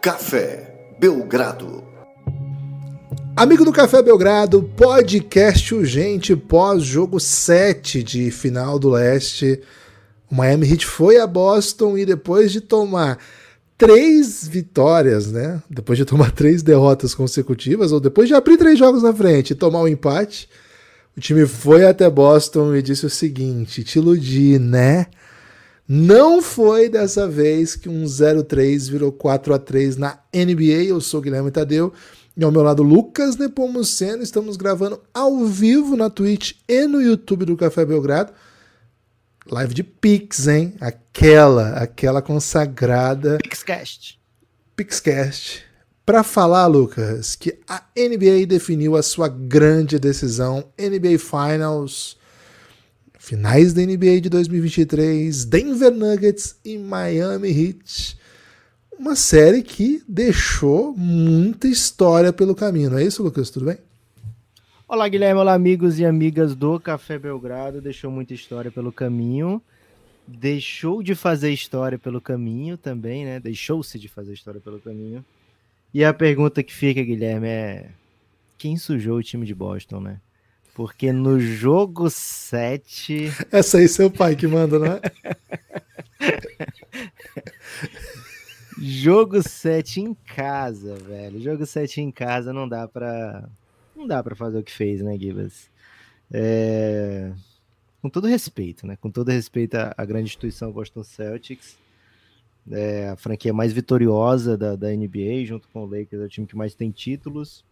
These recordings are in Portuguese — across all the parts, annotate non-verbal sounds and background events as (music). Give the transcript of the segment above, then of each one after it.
Café Belgrado. Amigo do Café Belgrado, podcast urgente pós-jogo 7 de final do leste. O Miami Heat foi a Boston e depois de tomar três vitórias, né? Depois de tomar três derrotas consecutivas, ou depois de abrir três jogos na frente e tomar um empate, o time foi até Boston e disse o seguinte: te iludi, né? Não foi dessa vez que um 0-3 virou 4 a 3 na NBA. Eu sou Guilherme Tadeu e ao meu lado Lucas Nepomuceno. Estamos gravando ao vivo na Twitch e no YouTube do Café Belgrado. Live de Pix, hein? Aquela, aquela consagrada. Pixcast. Pixcast. Para falar, Lucas, que a NBA definiu a sua grande decisão, NBA Finals Finais da NBA de 2023, Denver Nuggets e Miami Heat. Uma série que deixou muita história pelo caminho, não é isso, Lucas? Tudo bem? Olá, Guilherme. Olá, amigos e amigas do Café Belgrado. Deixou muita história pelo caminho. Deixou de fazer história pelo caminho também, né? Deixou-se de fazer história pelo caminho. E a pergunta que fica, Guilherme, é: quem sujou o time de Boston, né? Porque no jogo 7. Essa aí seu pai que manda, não é? (laughs) jogo 7 em casa, velho. Jogo 7 em casa não dá pra. Não dá pra fazer o que fez, né, Gibas? É... Com todo respeito, né? Com todo respeito à, grande instituição Boston Celtics. É a franquia mais vitoriosa da, da NBA, junto com o Lakers, é o time que mais tem títulos.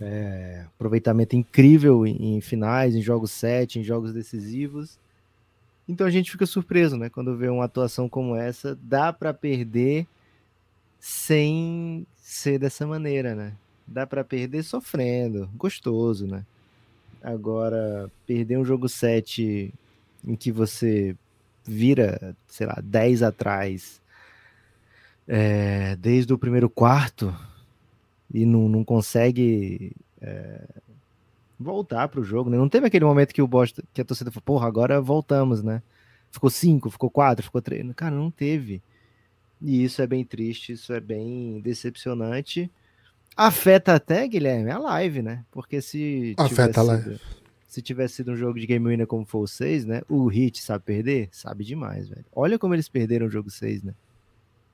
É, aproveitamento incrível em, em, finais, em jogos 7, em jogos decisivos. Então a gente fica surpreso, né? Quando vê uma atuação como essa, dá para perder sem ser dessa maneira, né? Dá para perder sofrendo, gostoso, né? Agora, perder um jogo 7 em que você vira, sei lá, 10 atrás, é, desde o primeiro quarto, e não, não consegue é, voltar para o jogo. Né? Não teve aquele momento que o Boston, que a torcida falou, porra, agora voltamos, né? Ficou cinco, ficou quatro, ficou três. Cara, não teve. E isso é bem triste, isso é bem decepcionante. Afeta até, Guilherme, a live, né? Porque se. Afeta a live. Sido, se tivesse sido um jogo de game winner como foi o 6, né? O Hit sabe perder? Sabe demais, velho. Olha como eles perderam o jogo 6, né?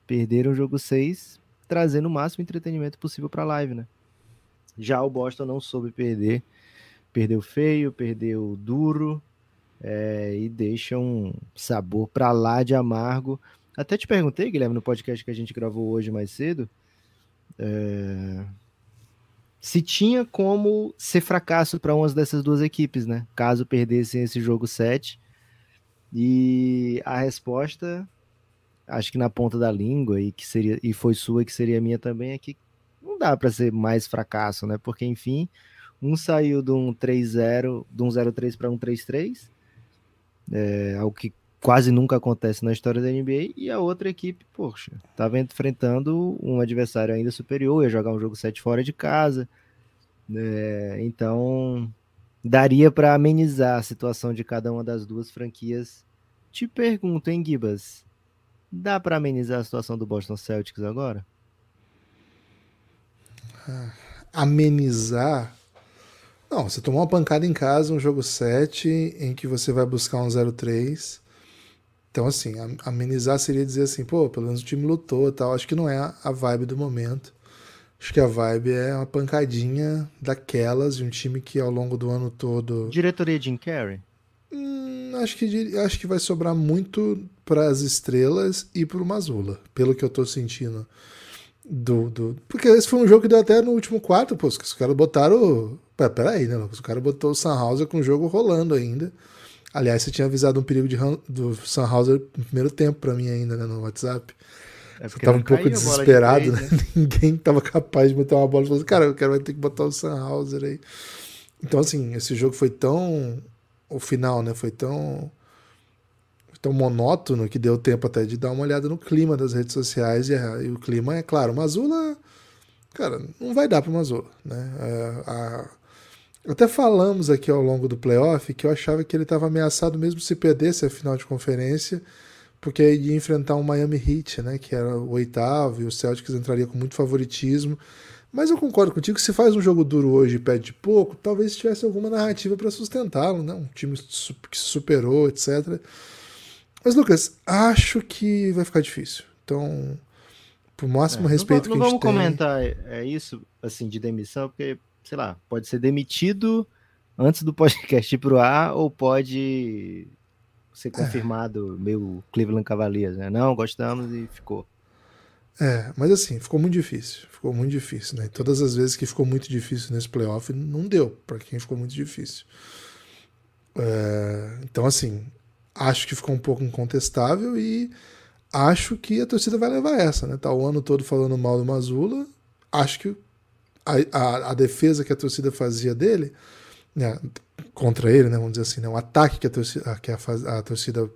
Perderam o jogo 6 trazendo o máximo entretenimento possível para a live, né? Já o Boston não soube perder, perdeu feio, perdeu duro é, e deixa um sabor para lá de amargo. Até te perguntei, Guilherme, no podcast que a gente gravou hoje mais cedo, é, se tinha como ser fracasso para uma dessas duas equipes, né? Caso perdessem esse jogo 7. E a resposta acho que na ponta da língua e que seria e foi sua que seria minha também é que não dá para ser mais fracasso, né? Porque enfim, um saiu de um 3-0, de um 0-3 para um 3-3, é, algo que quase nunca acontece na história da NBA, e a outra equipe, poxa, estava enfrentando um adversário ainda superior, ia jogar um jogo 7 fora de casa, né? então daria para amenizar a situação de cada uma das duas franquias. Te pergunto, hein, Gibas, Dá para amenizar a situação do Boston Celtics agora? Ah, amenizar? Não, você tomou uma pancada em casa, um jogo 7, em que você vai buscar um 0-3. Então, assim, amenizar seria dizer assim, pô, pelo menos o time lutou e tal. Acho que não é a vibe do momento. Acho que a vibe é uma pancadinha daquelas de um time que ao longo do ano todo. Diretoria de Carrey? Hum, acho, que, acho que vai sobrar muito para as estrelas e para o Mazula, pelo que eu estou sentindo. Do, do, Porque esse foi um jogo que deu até no último quarto, pô. Os caras botaram. Pera, pera aí, né, Lucas? O cara botou o Sunhauser com o jogo rolando ainda. Aliás, você tinha avisado um perigo de, do Sunhauser no primeiro tempo para mim ainda, né, no WhatsApp. É eu tava um pouco desesperado, de né? (laughs) Ninguém tava capaz de botar uma bola e falou assim, cara, eu quero ter que botar o Sunhauser aí. Então, assim, esse jogo foi tão o final, né? Foi tão tão monótono que deu tempo até de dar uma olhada no clima das redes sociais. E, e o clima, é claro, Mazula, cara, não vai dar para Mazula. Né? É, a, até falamos aqui ao longo do playoff que eu achava que ele estava ameaçado mesmo se perdesse a final de conferência, porque ia enfrentar um Miami Heat, né, que era o oitavo, e o Celtics entraria com muito favoritismo. Mas eu concordo contigo que se faz um jogo duro hoje e perde pouco, talvez tivesse alguma narrativa para sustentá-lo, né? Um time que superou, etc. Mas, Lucas, acho que vai ficar difícil. Então, por máximo é, respeito não, não que a gente tem... Não vamos comentar é, é isso, assim, de demissão, porque, sei lá, pode ser demitido antes do podcast ir pro ar ou pode ser é. confirmado é. meio Cleveland Cavaliers, né? Não, gostamos e ficou. É, mas assim, ficou muito difícil. Ficou muito difícil, né? Todas as vezes que ficou muito difícil nesse playoff, não deu para quem ficou muito difícil. É, então, assim, acho que ficou um pouco incontestável e acho que a torcida vai levar essa, né? Tá o ano todo falando mal do Mazula. Acho que a, a, a defesa que a torcida fazia dele, né, contra ele, né, vamos dizer assim, né, o ataque que a torcida, que a, a torcida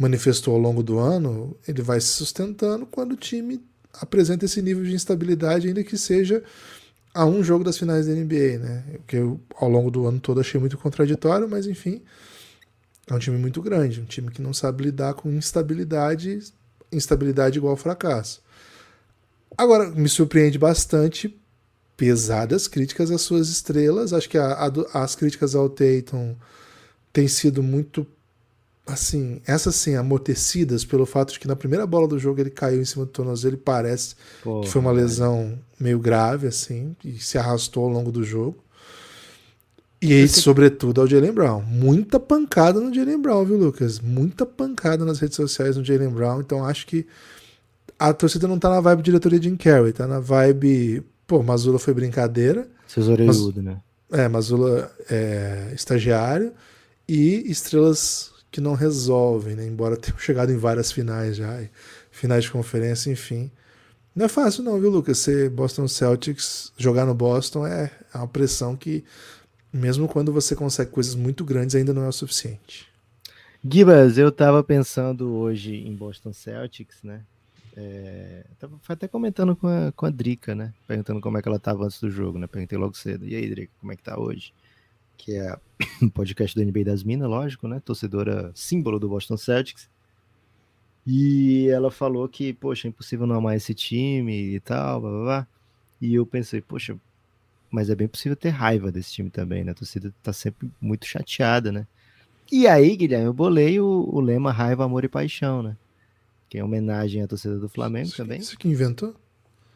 manifestou ao longo do ano, ele vai se sustentando quando o time apresenta esse nível de instabilidade, ainda que seja a um jogo das finais da NBA, né? O que eu ao longo do ano todo achei muito contraditório, mas enfim, é um time muito grande, um time que não sabe lidar com instabilidade, instabilidade igual fracasso. Agora, me surpreende bastante pesadas críticas às suas estrelas. Acho que a, a, as críticas ao Tatum têm sido muito assim, essas assim amortecidas pelo fato de que na primeira bola do jogo ele caiu em cima do tornozelo e parece Porra, que foi uma lesão meio grave, assim, e se arrastou ao longo do jogo. E aí, Esse... sobretudo, ao é Jalen Brown. Muita pancada no Jalen Brown, viu, Lucas? Muita pancada nas redes sociais no Jalen Brown. Então, acho que a torcida não tá na vibe diretoria Jim Carrey, tá na vibe. Pô, Mazula foi brincadeira. Seus orelhudo, Mas... né? É, Mazula é estagiário. E estrelas que não resolvem, né? embora tenham (laughs) chegado em várias finais já, finais de conferência, enfim. Não é fácil não, viu, Lucas? Ser Boston Celtics, jogar no Boston é, é, uma pressão que, mesmo quando você consegue coisas muito grandes, ainda não é o suficiente. Gibas, eu estava pensando hoje em Boston Celtics, né? É, tava até comentando com a, com a Drica, né? Perguntando como é que ela estava antes do jogo, né? Perguntei logo cedo. E aí, Drica, como é que tá hoje? que é (coughs) um podcast do NBA das Minas, lógico, né? Torcedora símbolo do Boston Celtics. E ela falou que, poxa, é impossível não amar esse time e tal, blá, blá, blá. E eu pensei, poxa, mas é bem possível ter raiva desse time também, né? A torcida tá sempre muito chateada, né? E aí, Guilherme, eu bolei o, o lema Raiva, Amor e Paixão, né? Que é homenagem à torcida do Flamengo isso, também. Isso que inventou?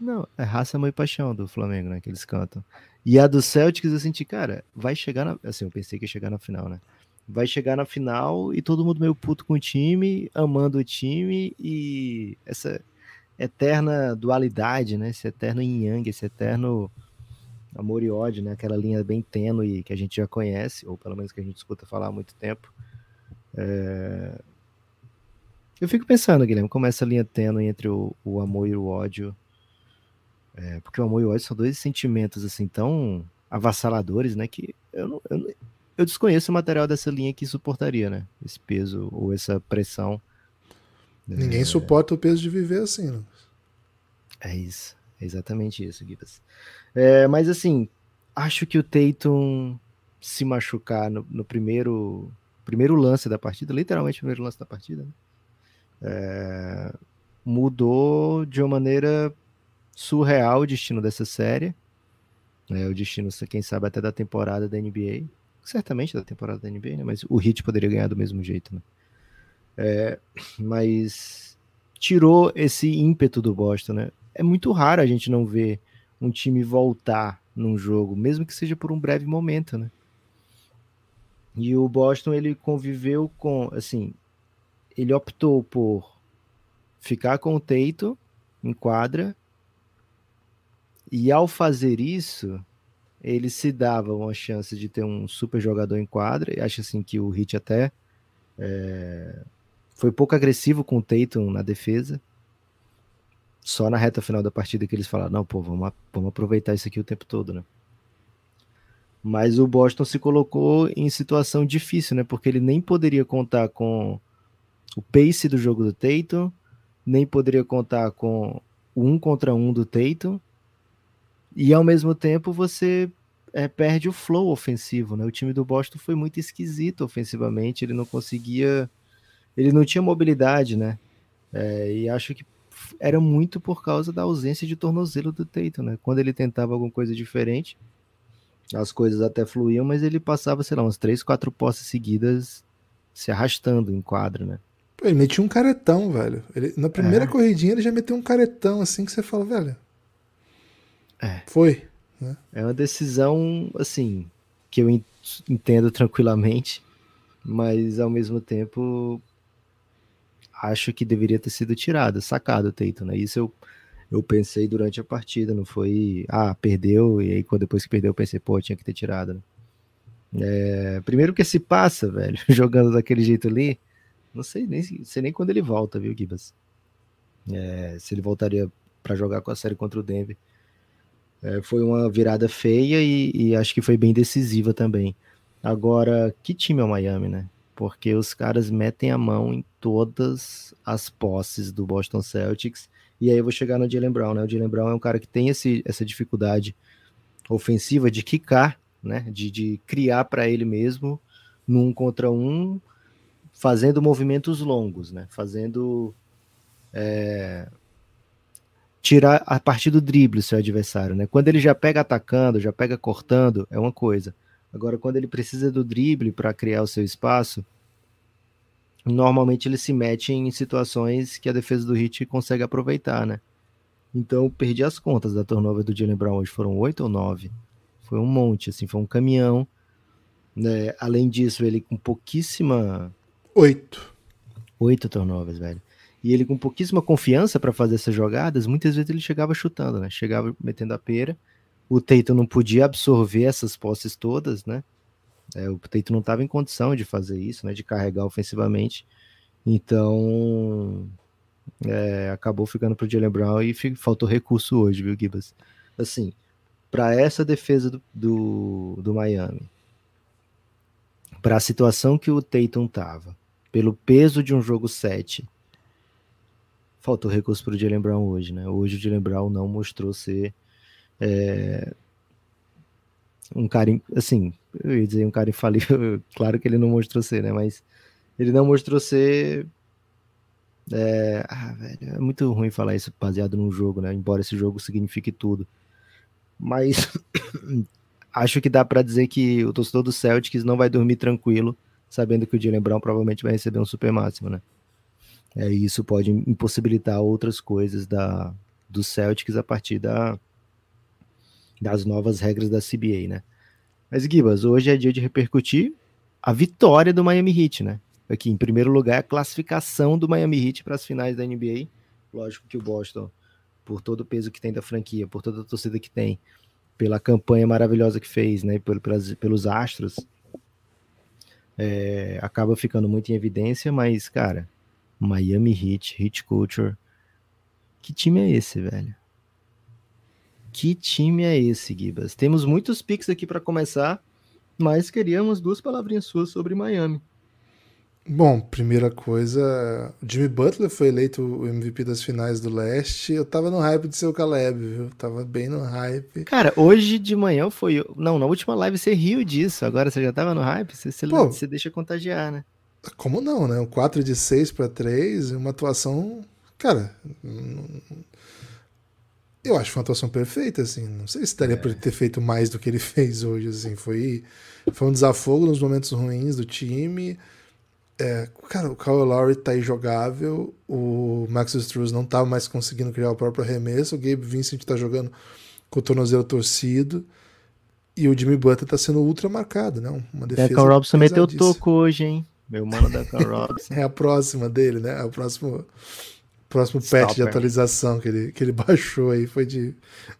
Não, é Raça, Amor e Paixão do Flamengo, né? Que eles cantam. E a do Celtics, eu senti, cara, vai chegar na. Assim, eu pensei que ia chegar na final, né? Vai chegar na final e todo mundo meio puto com o time, amando o time e essa eterna dualidade, né? Esse eterno yin yang, esse eterno amor e ódio, né? Aquela linha bem tênue que a gente já conhece, ou pelo menos que a gente escuta falar há muito tempo. É... Eu fico pensando, Guilherme, como é essa linha tênue entre o, o amor e o ódio é, porque o amor e o ódio são dois sentimentos assim tão avassaladores, né? Que eu, não, eu, eu desconheço o material dessa linha que suportaria, né? Esse peso ou essa pressão. Ninguém é... suporta o peso de viver assim, né? É isso, é exatamente isso, Guidas. É, mas assim, acho que o Tatum se machucar no, no, primeiro primeiro lance da partida, literalmente o primeiro lance da partida, né? É, mudou de uma maneira surreal o destino dessa série. É, o destino, quem sabe, até da temporada da NBA. Certamente da temporada da NBA, né? Mas o Heat poderia ganhar do mesmo jeito, né? É, mas tirou esse ímpeto do Boston, né? É muito raro a gente não ver um time voltar num jogo, mesmo que seja por um breve momento, né? E o Boston ele conviveu com, assim, ele optou por ficar com o Teito em quadra e ao fazer isso, ele se dava uma chance de ter um super jogador em quadra. E acho assim que o Hit até é, foi pouco agressivo com o Tatum na defesa. Só na reta final da partida que eles falaram: não, pô, vamos, vamos aproveitar isso aqui o tempo todo, né? Mas o Boston se colocou em situação difícil, né? Porque ele nem poderia contar com o pace do jogo do Tatum, nem poderia contar com o um contra um do Tatum e ao mesmo tempo você é, perde o flow ofensivo, né? O time do Boston foi muito esquisito ofensivamente, ele não conseguia, ele não tinha mobilidade, né? É, e acho que era muito por causa da ausência de tornozelo do Teito, né? Quando ele tentava alguma coisa diferente, as coisas até fluíam, mas ele passava, sei lá, uns três, quatro posses seguidas se arrastando em quadro, né? Pô, ele metia um caretão, velho. Ele, na primeira é. corridinha ele já meteu um caretão, assim, que você fala, velho, é. Foi. Né? É uma decisão, assim, que eu entendo tranquilamente, mas ao mesmo tempo acho que deveria ter sido tirada, sacado o Teito, né? Isso eu, eu pensei durante a partida, não foi, ah, perdeu, e aí depois que perdeu eu pensei, pô, tinha que ter tirado, né? É, primeiro que se passa, velho, (laughs) jogando daquele jeito ali, não sei nem, sei nem quando ele volta, viu, Gibas? É, se ele voltaria para jogar com a série contra o Denver. É, foi uma virada feia e, e, acho que foi bem decisiva também. Agora, que time é o Miami, né? Porque os caras metem a mão em todas as posses do Boston Celtics. E aí eu vou chegar no Jalen Brown, né? O Jalen Brown é um cara que tem esse, essa dificuldade ofensiva de quicar, né? De, de criar para ele mesmo num contra um, fazendo movimentos longos, né? Fazendo é, tirar a partir do drible o seu adversário, né? Quando ele já pega atacando, já pega cortando, é uma coisa. Agora, quando ele precisa do drible para criar o seu espaço, normalmente ele se mete em situações que a defesa do Hit consegue aproveitar, né? Então, perdi as contas da tornova do Jalen Brown hoje. Foram oito ou nove? Foi um monte, assim, foi um caminhão. Né? Além disso, ele com pouquíssima. Oito. Oito turnovers, velho. E ele com pouquíssima confiança para fazer essas jogadas, muitas vezes ele chegava chutando, né? Chegava metendo a pera. O Teito não podia absorver essas posses todas, né? É, o Teito não estava em condição de fazer isso, né? De carregar ofensivamente. Então, é, acabou ficando para o Jalen Brown e faltou recurso hoje, viu, Gibas? Assim, para essa defesa do, do, do Miami, para a situação que o teito estava pelo peso de um jogo 7, faltou recurso para o Jalen Brown hoje, né? Hoje o Jalen Brown não mostrou ser é, um cara, assim, eu ia dizer um cara infalível, (laughs) claro que ele não mostrou ser, né? Mas ele não mostrou ser. É, ah, velho, é muito ruim falar isso baseado num jogo, né? Embora esse jogo signifique tudo. Mas (coughs) acho que dá para dizer que o torcedor do Celtics não vai dormir tranquilo, sabendo que o Jalen Brown provavelmente vai receber um super máximo, né? É, e isso pode impossibilitar outras coisas da, do Celtics a partir da, das novas regras da CBA, né? Mas, Gibas, hoje é dia de repercutir a vitória do Miami Heat, né? Aqui, em primeiro lugar, é a classificação do Miami Heat para as finais da NBA. Lógico que o Boston, por todo o peso que tem da franquia, por toda a torcida que tem, pela campanha maravilhosa que fez, né? Pelos, pelos astros, é, acaba ficando muito em evidência, mas, cara, Miami Heat, Heat Culture. Que time é esse, velho? Que time é esse, Gibas? Temos muitos picks aqui para começar, mas queríamos duas palavrinhas suas sobre Miami. Bom, primeira coisa, Jimmy Butler foi eleito o MVP das finais do leste. Eu tava no hype de ser o Caleb, viu? Tava bem no hype. Cara, hoje de manhã foi. Não, na última live você riu disso. Agora você já tava no hype? Você, você, Pô, você deixa contagiar, né? Como não, né? Um 4 de 6 para 3, uma atuação. Cara. Eu acho que foi uma atuação perfeita, assim. Não sei se daria é. para ele ter feito mais do que ele (laughs) fez hoje, assim. Foi, foi um desafogo nos momentos ruins do time. É, cara, o Kyle Lowry tá injogável, o Max Struz não tá mais conseguindo criar o próprio arremesso, o Gabe Vincent tá jogando com o tornozelo torcido, e o Jimmy Butler tá sendo ultra marcado, né? Uma defesa. Deacon Robson meteu toco hoje, hein? Meu mano Duncan (laughs) Robinson. é a próxima dele, né? É o próximo, próximo patch de atualização que ele, que ele (laughs) baixou aí. Foi de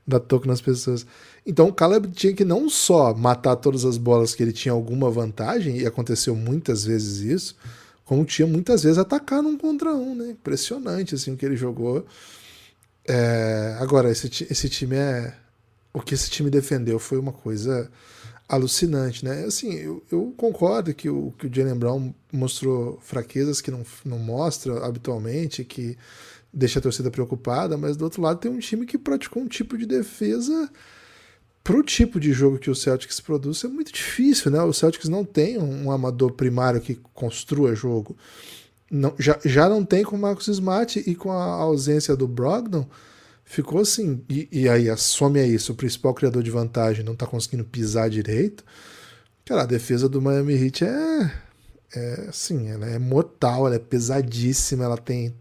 dar toque nas pessoas. Então o Caleb tinha que não só matar todas as bolas que ele tinha alguma vantagem, e aconteceu muitas vezes isso, como tinha muitas vezes atacar num contra um, né? Impressionante assim o que ele jogou. É... Agora, esse, esse time é. O que esse time defendeu foi uma coisa alucinante, né? Assim, eu, eu concordo que o, que o Jalen Brown mostrou fraquezas que não, não mostra habitualmente, que deixa a torcida preocupada, mas do outro lado tem um time que praticou um tipo de defesa para o tipo de jogo que o Celtics produz é muito difícil, né? O Celtics não tem um amador primário que construa jogo. Não, já, já não tem com o Marcos Smart e com a ausência do Brogdon, ficou assim. E, e aí assume a isso, o principal criador de vantagem não tá conseguindo pisar direito. Cara, a defesa do Miami Heat é, é assim, ela é mortal, ela é pesadíssima, ela tem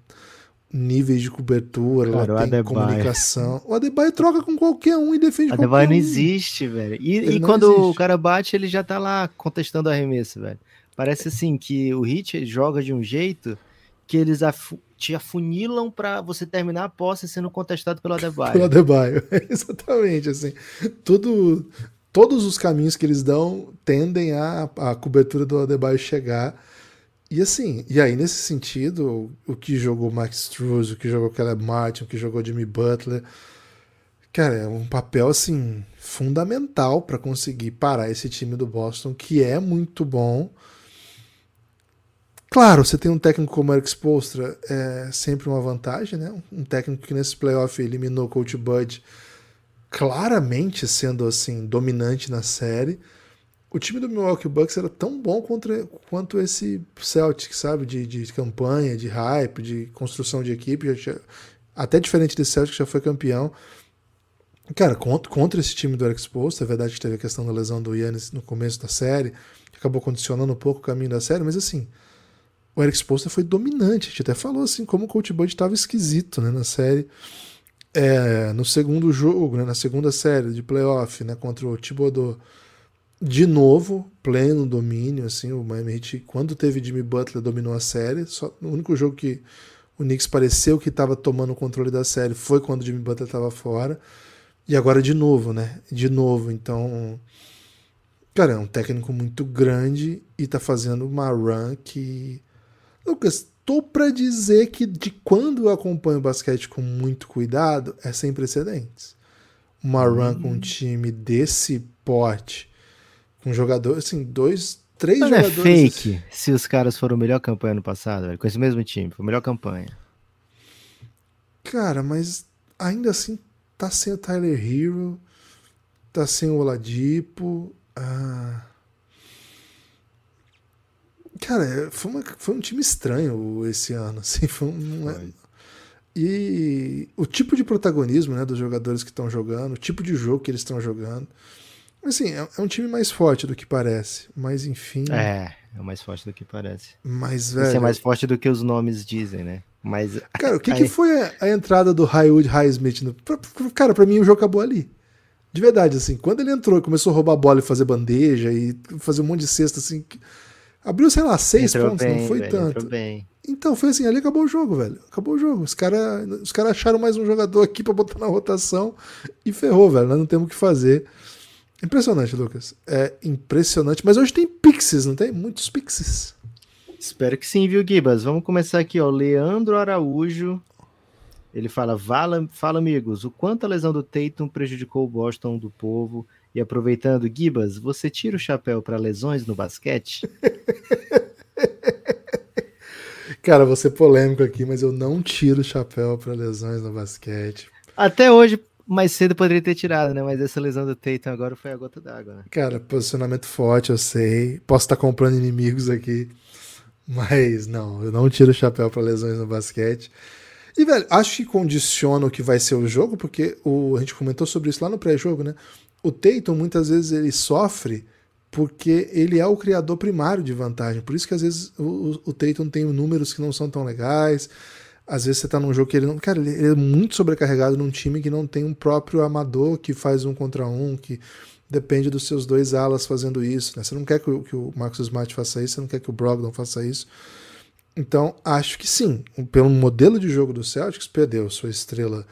níveis de cobertura, Cara, ela tem Adebayo. comunicação. O Adebayo troca com qualquer um e defende Adebayo qualquer um. não existe, velho. E, e quando existe. o cara bate, ele já tá lá contestando o arremesso, velho. Parece assim que o Hit joga de um jeito que eles af te afunilam para você terminar a posse sendo contestado pelo (laughs) Adebayo. Pelo Adebayo, (laughs) exatamente, assim. Tudo, todos os caminhos que eles dão tendem a a cobertura do Adebayo chegar. E assim, e aí nesse sentido, o que jogou Max Struz, o que jogou Caleb Martin, o que jogou Jimmy Butler, cara, é um papel assim fundamental para conseguir parar esse time do Boston que é muito bom Claro, você tem um técnico como Eric Spolstra, é sempre uma vantagem, né? Um técnico que nesse playoff eliminou o Coach Bud claramente sendo assim dominante na série. O time do Milwaukee Bucks era tão bom contra, quanto esse Celtic, sabe? De, de campanha, de hype, de construção de equipe. Tinha, até diferente desse Celtic, já foi campeão. Cara, contra, contra esse time do Eric Spoelstra, é verdade que teve a questão da lesão do Yannis no começo da série, que acabou condicionando um pouco o caminho da série, mas assim, o Eric Spoelstra foi dominante. A gente até falou assim como o Coach Bud estava esquisito né, na série. É, no segundo jogo, né, na segunda série de playoff né, contra o Thibodeau, de novo, pleno domínio. assim O Miami Heat, quando teve Jimmy Butler, dominou a série. Só, o único jogo que o Knicks pareceu que estava tomando o controle da série foi quando o Jimmy Butler estava fora. E agora de novo, né? De novo. Então, cara, é um técnico muito grande e tá fazendo uma run que Lucas, tô para dizer que de quando eu acompanho o basquete com muito cuidado, é sem precedentes. Uma hum. run com um time desse porte, com jogador, assim, dois, três Mas jogadores. Não é fake se os caras foram melhor campanha no passado, velho, com esse mesmo time, foi a melhor campanha. Cara, mas ainda assim tá sem o Tyler Hero, tá sem o Oladipo. Ah. Cara, é, foi, uma, foi um time estranho esse ano. (laughs) Assim, foi, um, é... E o tipo de protagonismo né, dos jogadores que estão jogando, o tipo de jogo que eles estão jogando. Assim, é, é, um time mais forte do que parece, mas enfim. É, é mais forte do que parece. Mas, é velho. Isso é mais forte do que os nomes dizem, né? Mas. (laughs) Cara, o que, (laughs) que foi a, a entrada do Highwood Highsmith? No... Cara, pra mim o jogo acabou ali. De verdade, assim, quando ele entrou e começou a roubar a bola e fazer bandeja e fazer um monte de cesta, assim. Que Abriu, sei lá, seis entrou pontos, bem, não foi velho, tanto. Então, foi assim, ali acabou o jogo, velho. Acabou o jogo. Os caras os cara acharam mais um jogador aqui para botar na rotação e ferrou, velho. Nós não temos o que fazer. Impressionante, Lucas. É impressionante. Mas hoje tem Pixes, não tem? Muitos Pixes. Espero que sim, viu, Gibas? Vamos começar aqui, ó. Leandro Araújo. Ele fala, fala, fala amigos, o quanto a lesão do Tatum prejudicou o Boston do povo e aproveitando, Gibas, você tira o chapéu para lesões no basquete? (laughs) Cara, vou ser polêmico aqui, mas eu não tiro o chapéu para lesões no basquete. Até hoje, mais cedo poderia ter tirado, né? Mas essa lesão do Tatum agora foi a gota d'água, né? Cara, posicionamento forte, eu sei. Posso estar comprando inimigos aqui. Mas não, eu não tiro o chapéu para lesões no basquete. E, velho, acho que condiciona o que vai ser o jogo, porque o, a gente comentou sobre isso lá no pré-jogo, né? o Tatum muitas vezes ele sofre porque ele é o criador primário de vantagem. Por isso que às vezes o, o Tatum tem números que não são tão legais. Às vezes você tá num jogo que ele não. Cara, ele é muito sobrecarregado num time que não tem um próprio amador que faz um contra um, que depende dos seus dois alas fazendo isso. Né? Você não quer que o, que o Marcos Smart faça isso, você não quer que o Brogdon faça isso. Então, acho que sim. Pelo modelo de jogo do Celtics, perdeu sua estrela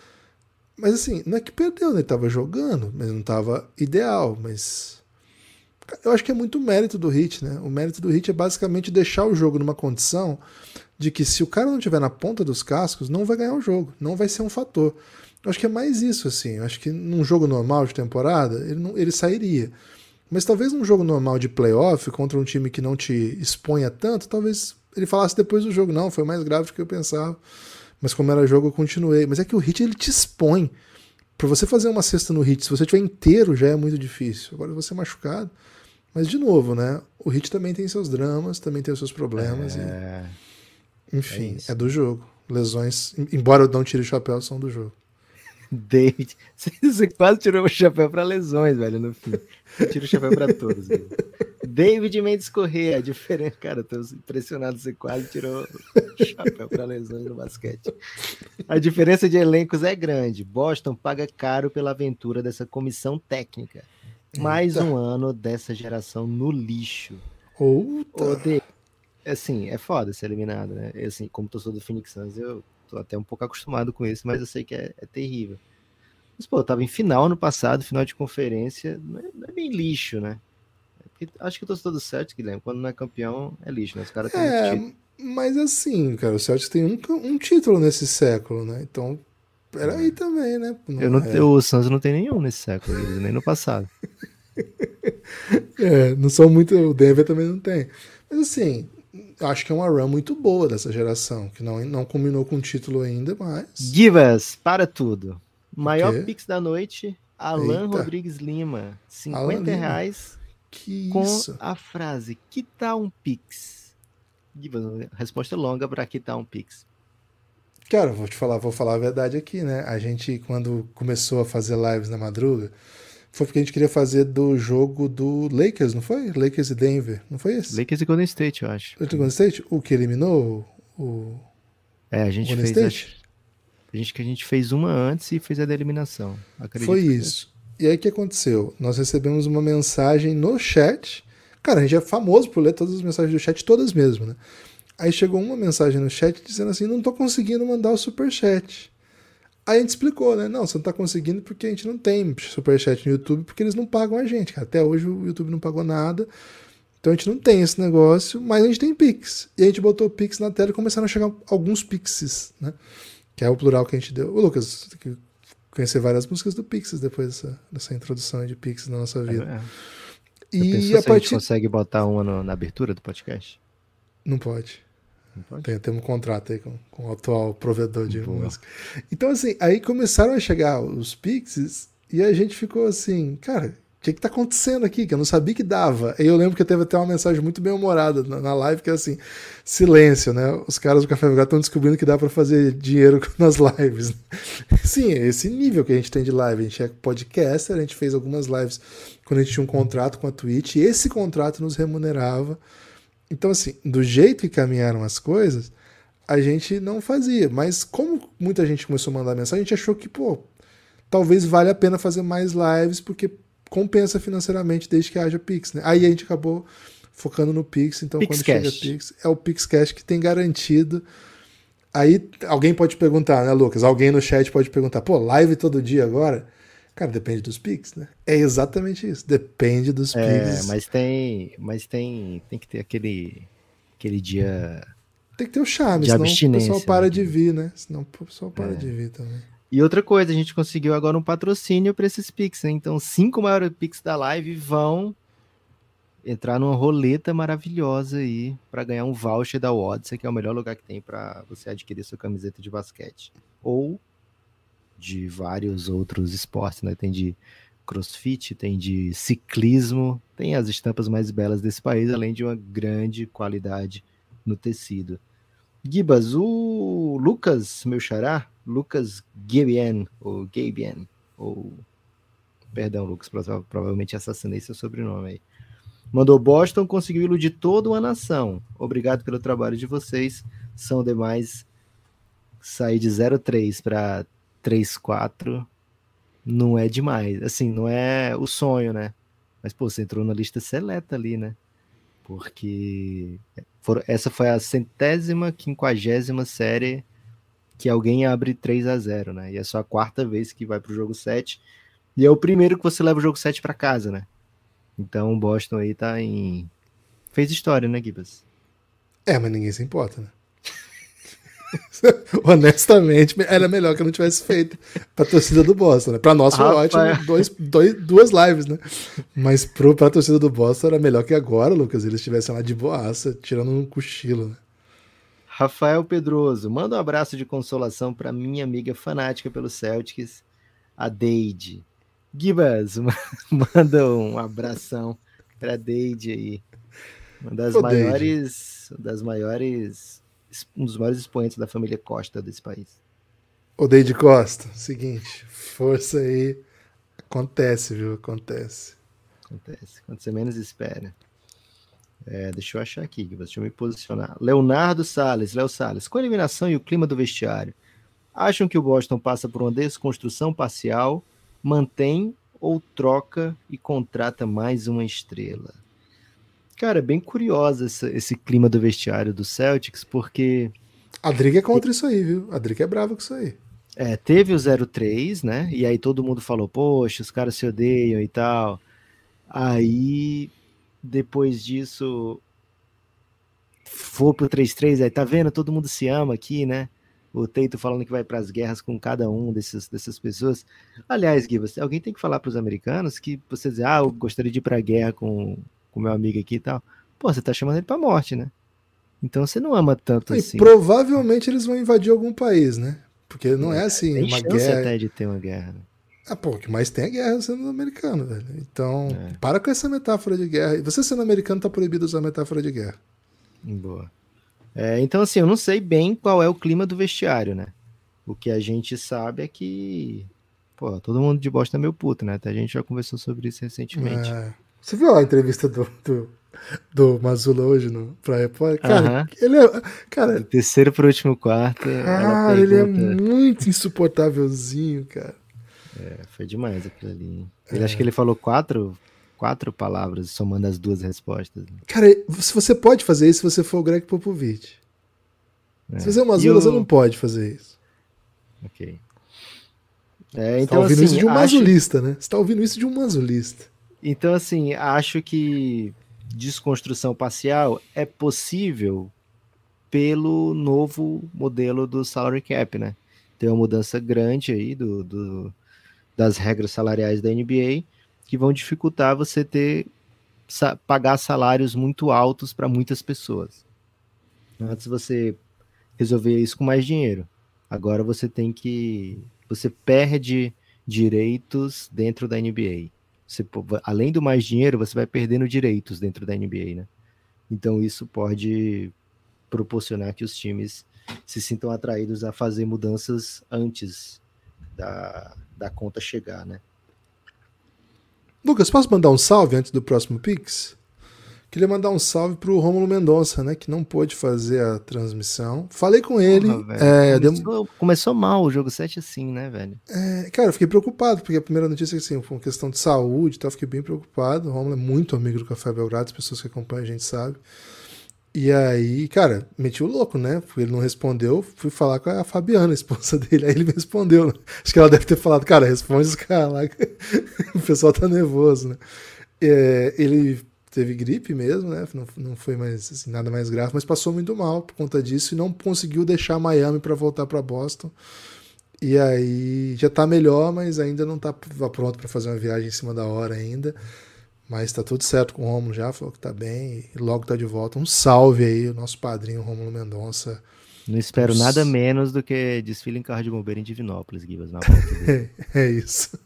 mas assim, não é que perdeu, né? Ele tava jogando, mas não tava ideal, mas. Eu acho que é muito mérito do Hit, né? O mérito do Hit é basicamente deixar o jogo numa condição de que se o cara não tiver na ponta dos cascos, não vai ganhar o jogo, não vai ser um fator. Eu acho que é mais isso, assim. Eu acho que num jogo normal de temporada, ele, não, ele sairia. Mas talvez num jogo normal de playoff, contra um time que não te exponha tanto, talvez ele falasse depois do jogo, não, foi mais grave do que eu pensava. Mas como era jogo, eu continuei. Mas é que o hit ele te expõe. Para você fazer uma cesta no hit, se você tiver inteiro, já é muito difícil. Agora você é machucado. Mas de novo, né? O hit também tem seus dramas, também tem os seus problemas. É... E... Enfim, é, é, do jogo. Lesões, embora eu não tire o chapéu, são do jogo. (laughs) David, você quase tirou o chapéu para lesões, velho, no fim. Tira o chapéu para todos. Velho. David Mendes a é diferente. Cara, tô impressionado, você quase tirou o chapéu para lesão no basquete. A diferença de elencos é grande. Boston paga caro pela aventura dessa comissão técnica. Mais Eita. um ano dessa geração no lixo. Outra. De... É assim, é foda ser eliminado, né? Eu, assim, como torcedor do Phoenix Suns, eu tô até um pouco acostumado com isso, mas eu sei que é, é terrível. Mas, pô, eu tava em final ano passado, final de conferência, não é, não é bem lixo, né? Que, acho que estou torcedor do Celtic, Guilherme, quando não é campeão, é lixo, né? Os caras têm é, Mas assim, cara, o Celtic tem um, um título nesse século, né? Então, peraí é. também, né? Não eu não, é... O Santos não tem nenhum nesse século, nem no passado. (laughs) é, não são muito. O Denver também não tem. Mas assim, acho que é uma run muito boa dessa geração, que não, não combinou com o título ainda, mas. Divas, para tudo. Maior Pix da noite, Alan Eita. Rodrigues Lima. 50 Alan reais. Lima. Que com isso? a frase que tá um pix? Resposta é longa para que tá um pix. Cara, vou te falar, vou falar a verdade aqui, né? A gente quando começou a fazer lives na madruga, foi porque a gente queria fazer do jogo do Lakers, não foi? Lakers e Denver, não foi esse? Lakers e Golden State, eu acho. Golden State, o que eliminou o É, a gente Golden fez State? A... a gente que a gente fez uma antes e fez a da eliminação. Acredito foi isso. E aí o que aconteceu? Nós recebemos uma mensagem no chat. Cara, a gente é famoso por ler todas as mensagens do chat, todas mesmo, né? Aí chegou uma mensagem no chat dizendo assim: não tô conseguindo mandar o superchat. Aí a gente explicou, né? Não, você não tá conseguindo porque a gente não tem superchat no YouTube, porque eles não pagam a gente, cara. Até hoje o YouTube não pagou nada. Então a gente não tem esse negócio, mas a gente tem Pix. E a gente botou o Pix na tela e começaram a chegar alguns Pixes, né? Que é o plural que a gente deu. Ô, Lucas, conhecer várias músicas do Pixies depois dessa, dessa introdução de Pixies na nossa vida. É, é. E a, a gente consegue botar uma no, na abertura do podcast? Não pode. Não pode? Tem, tem um contrato aí com, com o atual provedor de Boa. música. Então, assim, aí começaram a chegar os Pixies e a gente ficou assim, cara, o que que tá acontecendo aqui? Que eu não sabia que dava. E eu lembro que teve até uma mensagem muito bem humorada na, na live, que é assim, silêncio, né? Os caras do Café Belgrado estão descobrindo que dá para fazer dinheiro (laughs) nas lives. Sim, é esse nível que a gente tem de live. A gente é podcaster, a gente fez algumas lives quando a gente tinha um contrato com a Twitch, e esse contrato nos remunerava. Então, assim, do jeito que caminharam as coisas, a gente não fazia. Mas como muita gente começou a mandar mensagem, a gente achou que, pô, talvez valha a pena fazer mais lives, porque compensa financeiramente desde que haja Pix, né? Aí a gente acabou focando no Pix, então Pix quando Cash. chega Pix, é o Pix Cash que tem garantido. Aí alguém pode perguntar, né, Lucas? Alguém no chat pode perguntar, pô, live todo dia agora? Cara, depende dos Pix, né? É exatamente isso, depende dos é, Pix. mas tem, mas tem, tem que ter aquele aquele dia tem que ter o charme, senão o pessoal para né? de vir, né? Senão o pessoal para é. de vir também. E outra coisa, a gente conseguiu agora um patrocínio para esses Pix, né? Então, cinco maiores Pix da live vão entrar numa roleta maravilhosa aí para ganhar um voucher da Odyssey, que é o melhor lugar que tem para você adquirir sua camiseta de basquete ou de vários outros esportes, né? Tem de crossfit, tem de ciclismo, tem as estampas mais belas desse país, além de uma grande qualidade no tecido. Gibas, o Lucas, meu xará, Lucas Gabien, ou Gabien, ou. Perdão, Lucas, provavelmente assassinei seu sobrenome aí. Mandou Boston, conseguiu iludir toda uma nação. Obrigado pelo trabalho de vocês. São demais. Sair de 03 para 34 não é demais. Assim, não é o sonho, né? Mas, pô, você entrou na lista seleta ali, né? Porque for essa foi a centésima, quinquagésima série que alguém abre 3 a 0 né? E é só a quarta vez que vai pro jogo 7. E é o primeiro que você leva o jogo 7 para casa, né? Então o Boston aí tá em. Fez história, né, Gibas? É, mas ninguém se importa, né? (laughs) Honestamente, era melhor que eu não tivesse feito pra torcida do Boston, né? Pra nós foi ótimo, dois, dois, duas lives, né? Mas pro, pra torcida do Boston era melhor que agora, Lucas, eles estivessem lá de boaça, tirando um cochilo, né? Rafael Pedroso, manda um abraço de consolação para minha amiga fanática pelo Celtics, a Deide. Gibas, (laughs) manda um abração para Deide aí. Uma das Ô, maiores, Deide. das maiores um dos maiores expoentes da família Costa desse país. O de Costa, seguinte, força aí. Acontece, viu? Acontece. Acontece, quando você menos espera. É, deixa eu achar aqui, deixa eu me posicionar. Leonardo Sales, Léo Sales, com a eliminação e o clima do vestiário, acham que o Boston passa por uma desconstrução parcial, mantém ou troca e contrata mais uma estrela? Cara, é bem curioso esse, esse clima do vestiário do Celtics, porque. A Driga é contra isso aí, viu? A Driga é brava com isso aí. É, teve o 03, né? E aí todo mundo falou, poxa, os caras se odeiam e tal. Aí, depois disso, foi pro 3-3, aí tá vendo? Todo mundo se ama aqui, né? O Teito falando que vai para as guerras com cada um desses, dessas pessoas. Aliás, Gui, você, alguém tem que falar para os americanos que você diz, ah, eu gostaria de ir para guerra com, com meu amigo aqui e tal, pô, você tá chamando ele pra morte, né? Então você não ama tanto e assim. Provavelmente eles vão invadir algum país, né? Porque não é, é assim, tem uma guerra. até de ter uma guerra. Né? Ah, pô, mas tem é guerra sendo americano, velho. Então, é. para com essa metáfora de guerra. Você sendo americano tá proibido usar metáfora de guerra. Boa. É, então, assim, eu não sei bem qual é o clima do vestiário, né? O que a gente sabe é que, pô, todo mundo de bosta é meio puto, né? Até a gente já conversou sobre isso recentemente. É. Você viu a entrevista do, do, do Mazula hoje no, pra Repórter? Cara, ele é. Cara, do terceiro pro último quarto. Ah, ele é muito insuportávelzinho, cara. É, foi demais aquilo ali. Ele, é. Acho que ele falou quatro, quatro palavras somando as duas respostas. Né? Cara, se você pode fazer isso se você for o Greg Popovich. É. Se você é o Mazula, eu... você não pode fazer isso. Ok. É, tá então, você tá ouvindo assim, isso de um acho... mazulista, né? Você tá ouvindo isso de um mazulista. Então, assim, acho que desconstrução parcial é possível pelo novo modelo do salary cap, né? Tem uma mudança grande aí do, do das regras salariais da NBA que vão dificultar você ter pagar salários muito altos para muitas pessoas. Antes você resolvia isso com mais dinheiro. Agora você tem que você perde direitos dentro da NBA. Você, além do mais dinheiro, você vai perdendo direitos dentro da NBA, né? Então isso pode proporcionar que os times se sintam atraídos a fazer mudanças antes da, da conta chegar, né? Lucas, posso mandar um salve antes do próximo Pix? Queria mandar um salve pro Rômulo Mendonça, né? Que não pôde fazer a transmissão. Falei com ele. Porra, é, começou, deu... começou, mal o jogo 7 assim, né, velho? É, cara, eu fiquei preocupado, porque a primeira notícia é assim, foi uma questão de saúde e tal, fiquei bem preocupado. O Rômulo é muito amigo do Café Belgrado, as pessoas que acompanham a gente sabem. E aí, cara, meti o louco, né? Ele não respondeu, fui falar com a Fabiana, a esposa dele, aí ele me respondeu. Né? Acho que ela deve ter falado, cara, responde os caras lá. (laughs) o pessoal tá nervoso, né? É, ele teve gripe mesmo, né? Não, não foi mais assim, nada mais grave, mas passou muito mal por conta disso e não conseguiu deixar Miami para voltar para Boston. E aí já está melhor, mas ainda não está pronto para fazer uma viagem em cima da hora ainda. Mas está tudo certo com o Romulo já, falou que está bem e logo está de volta. Um salve aí, o nosso padrinho Romulo Mendonça. Não espero nada menos do que desfile em carro de bombeiro em Divinópolis, Guivas, na volta dele. (laughs) é isso.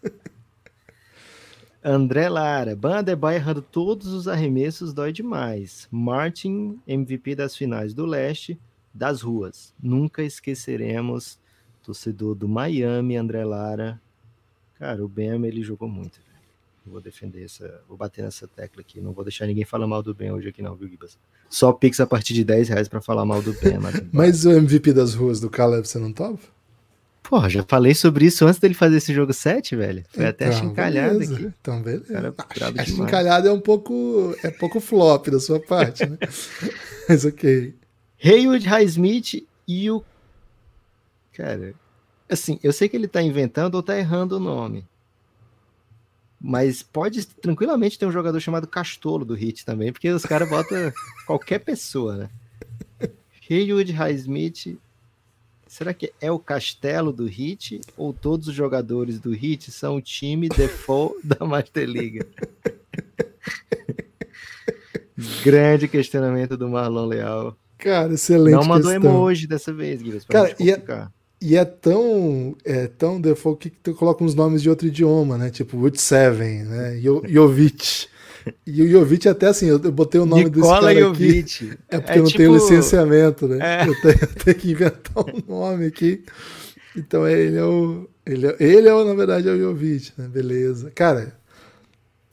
André Lara, banda é errando todos os arremessos dói demais. Martin, MVP das finais do leste, das ruas. Nunca esqueceremos, torcedor do Miami, André Lara. Cara, o Bem ele jogou muito. Vou defender essa, vou bater nessa tecla aqui. Não vou deixar ninguém falar mal do Ben hoje aqui, não, viu, Gibas? Só pix a partir de 10 reais para falar mal do Ben. Mas (laughs) o MVP das ruas do Caleb, você não tava? Porra, já falei sobre isso antes dele fazer esse jogo 7, velho. Foi então, até chincalhado beleza. aqui. Então, beleza. Cara, chincalhado é um pouco, é pouco flop da sua parte, né? (laughs) Mas ok. Haywood Highsmith e o. Cara, assim, eu sei que ele tá inventando ou tá errando o nome. Mas pode tranquilamente ter um jogador chamado Castolo do Hit também, porque os caras botam qualquer pessoa, né? Haywood Highsmith será que é o castelo do Hit ou todos os jogadores do Hit são o time default (laughs) da Master League? (laughs) Grande questionamento do Marlon Leal. Cara, excelente. Não mandou questão. emoji dessa vez, Guilherme. Cara, e é, e é, tão é tão default que tu coloca uns nomes de outro idioma, né? Tipo Wood Seven, né? Jovich. E o Jovic é até assim, eu botei o nome Nicola desse cara Jovic. aqui. (laughs) É porque é eu não tipo... tenho licenciamento, né? É. Eu, tenho, eu, tenho, que inventar um nome aqui. Então é, ele é o. Ele é, ele é na verdade, é o Jovic, né? Beleza. Cara,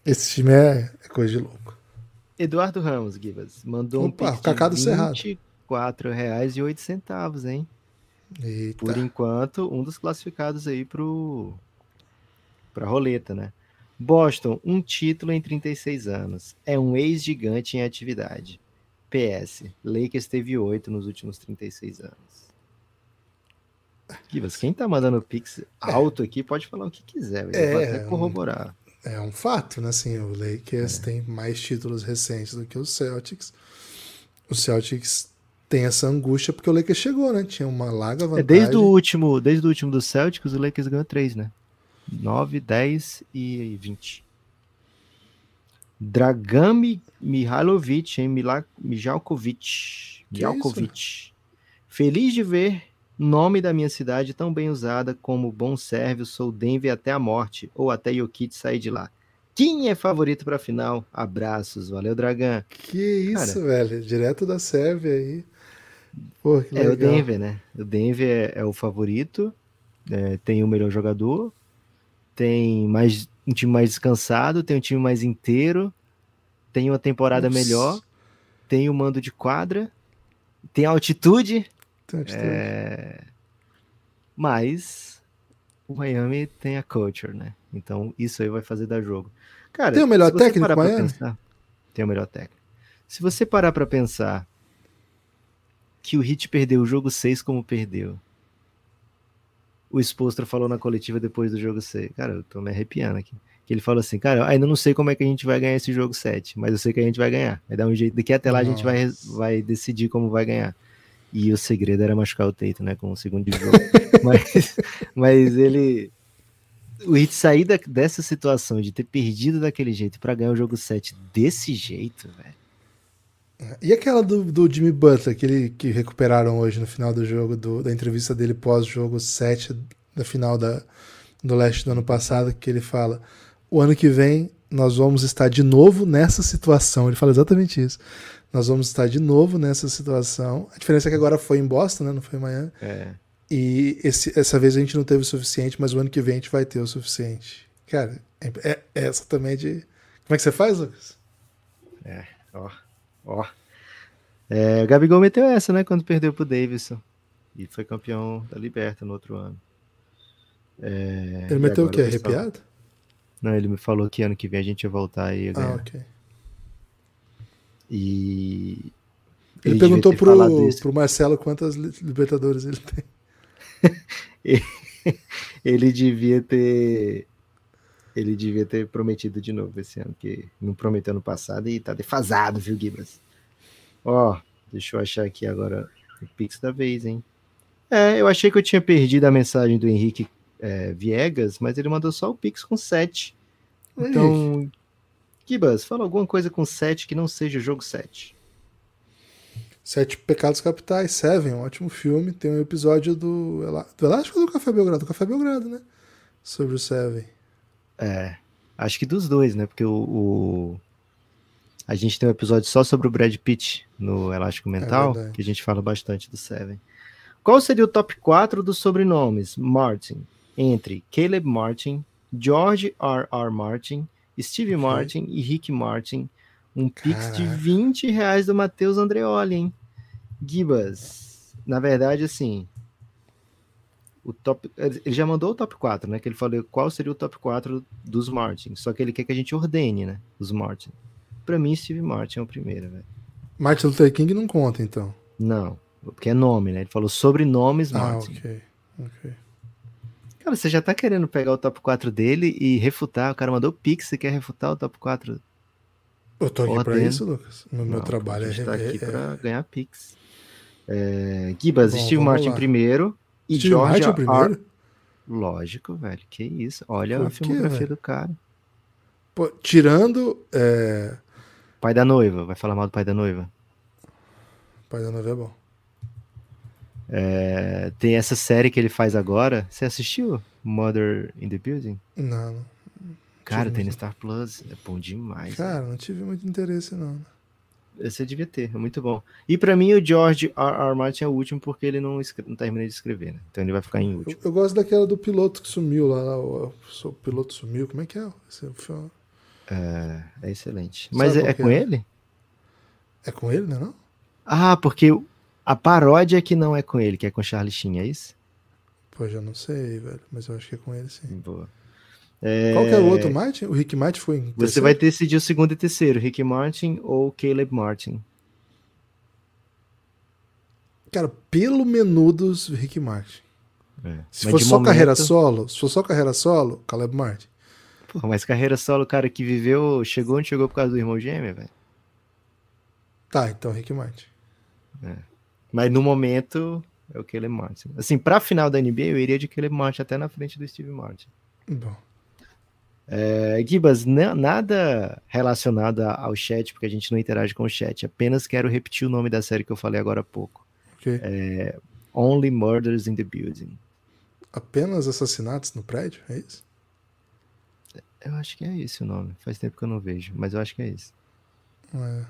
esse time é, é coisa de louco. Eduardo Ramos, Guivas mandou Opa, um pix de Cacá reais e oito centavos, hein? Eita. Por enquanto, um dos classificados aí pro para roleta, né? Boston, um título em 36 anos. É um ex-gigante em atividade. PS, Lakers teve oito nos últimos 36 anos. quem tá mandando pix alto é. aqui pode falar o que quiser, velho. É, até corroborar. Um, é um fato, né? Assim, o Lakers é. tem mais títulos recentes do que o Celtics. O Celtics tem essa angústia porque o Lakers chegou, né? Tinha uma larga vantagem. É, desde o último, desde o último do Celtics, o Lakers ganhou três, né? 9, 10 e 20. Dragan Mihailovic em Mijalkovic. Mijalkovic. Né? Feliz de ver nome da minha cidade tão bem usada como bom sérvio, sou Denver até a morte, ou até Jokic sair de lá. Quem é favorito para final? Abraços, valeu Dragan. Que isso, Cara, velho, direto da Sérvia aí. Pô, é o Denver, né? O Denver é, é o favorito, é, tem o melhor jogador, tem mais um time mais descansado, tem um time mais inteiro, tem uma temporada Ups. melhor, tem o um mando de quadra, tem altitude. Tem altitude. É... Mas o Miami tem a culture, né? Então isso aí vai fazer dar jogo. Cara, tem o melhor técnico Miami? Pensar, tem o melhor técnico. Se você parar para pensar que o Heat perdeu o jogo 6 como perdeu, o Expostra falou na coletiva depois do jogo 6. Cara, eu tô me arrepiando aqui. Que ele falou assim, cara, ainda não sei como é que a gente vai ganhar esse jogo 7, mas eu sei que a gente vai ganhar. Vai dar um jeito. Daqui até lá Nossa. a gente vai, vai decidir como vai ganhar. E o segredo era machucar o Teito, né? Com o segundo de jogo. (laughs) mas, mas ele. O Hit sair da, dessa situação de ter perdido daquele jeito para ganhar o jogo 7 desse jeito, velho. E aquela do, do Jimmy Butler, aquele que recuperaram hoje no final do jogo, do, da entrevista dele pós-jogo 7 da final da, do leste do ano passado, que ele fala: o ano que vem nós vamos estar de novo nessa situação. Ele fala exatamente isso. Nós vamos estar de novo nessa situação. A diferença é que agora foi em Boston, né? Não foi em Miami. É. E esse, essa vez a gente não teve o suficiente, mas o ano que vem a gente vai ter o suficiente. Cara, é, é, é essa também de. Como é que você faz, Lucas? É, ó. Ó. É, o Gabigol meteu essa, né? Quando perdeu pro Davidson. E foi campeão da Liberta no outro ano. É, ele meteu o quê? Arrepiado? Não, ele me falou que ano que vem a gente ia voltar e Ah, ok. E. Ele, ele perguntou pro, pro Marcelo quantas Libertadores ele tem. (laughs) ele devia ter ele devia ter prometido de novo esse ano, que não prometeu no passado e tá defasado, viu, Gibas? Ó, deixa eu achar aqui agora o Pix da vez, hein? É, eu achei que eu tinha perdido a mensagem do Henrique é, Viegas, mas ele mandou só o Pix com 7. Então, Gibas, fala alguma coisa com 7 que não seja jogo 7. Sete Pecados Capitais, Seven, um ótimo filme. Tem um episódio do, do Elástico do Café Belgrado, do Café Belgrado, né? Sobre o Seven. É, acho que dos dois, né? Porque o, o, a gente tem um episódio só sobre o Brad Pitt no Elástico é Mental, é que a gente fala bastante do Seven. Qual seria o top 4 dos sobrenomes Martin entre Caleb Martin, George R. R. Martin, Steve okay. Martin e Rick Martin? Um pix de 20 reais do Matheus Andreoli, hein? Gibas. Na verdade, assim, o top. Ele já mandou o top 4, né? Que ele falou qual seria o top 4 dos Martin. Só que ele quer que a gente ordene, né? Os Martin. Pra mim, Steve Martin é o primeiro, velho. Martin Luther King não conta, então. Não, porque é nome, né? Ele falou sobrenomes ah, Martin. Ah, ok. Ok. Cara, você já tá querendo pegar o top 4 dele e refutar. O cara mandou o Pix, você quer refutar o top 4? Eu tô aqui ordeno. pra isso, Lucas. No meu não, trabalho a é gente tá é. tá aqui é... pra ganhar Pix. É... Gibas, Bom, Steve Martin lá. primeiro. E Steve George Wright é o primeiro? R... Lógico, velho. Que isso. Olha Por a filmografia do cara. Pô, tirando. É... Pai da noiva. Vai falar mal do pai da noiva? Pai da noiva é bom. É... tem essa série que ele faz agora. Você assistiu? Mother in the Building? Não. não. Cara, tem Star Plus. É bom demais. Cara, né? não tive muito interesse, não. Né? Você devia ter, é muito bom. E para mim, o George R. R. Martin é o último porque ele não, não termina de escrever, né? Então ele vai ficar em último. Eu, eu gosto daquela do piloto que sumiu lá. lá o, o, piloto sumiu, como é que é? Esse filme... É, é excelente. Mas é, é, com é? ele? É com ele, não é não? Ah, porque a paródia é que não é com ele, que é com Charlie Sheen, é isso? Pô, já não sei, velho, mas eu acho que é com ele sim. Boa. É... Qual que é o outro Martin? O Rick Martin foi. Você vai decidir o segundo e terceiro, Rick Martin ou Caleb Martin? Cara, pelo menudos Rick Martin. É. Se mas for só momento... carreira solo, se for só carreira solo, Caleb Martin. mas carreira solo, cara que viveu, chegou onde chegou por causa do irmão gêmeo, velho. Tá, então Rick Martin. É. Mas no momento é o Caleb Martin. Assim, pra final da NBA, eu iria de Caleb Martin até na frente do Steve Martin. Bom. É, Gibas, nada relacionado ao chat, porque a gente não interage com o chat. Apenas quero repetir o nome da série que eu falei agora há pouco. Okay. É, Only Murders in the Building. Apenas assassinatos no prédio? É isso? Eu acho que é esse o nome. Faz tempo que eu não vejo, mas eu acho que é isso. É.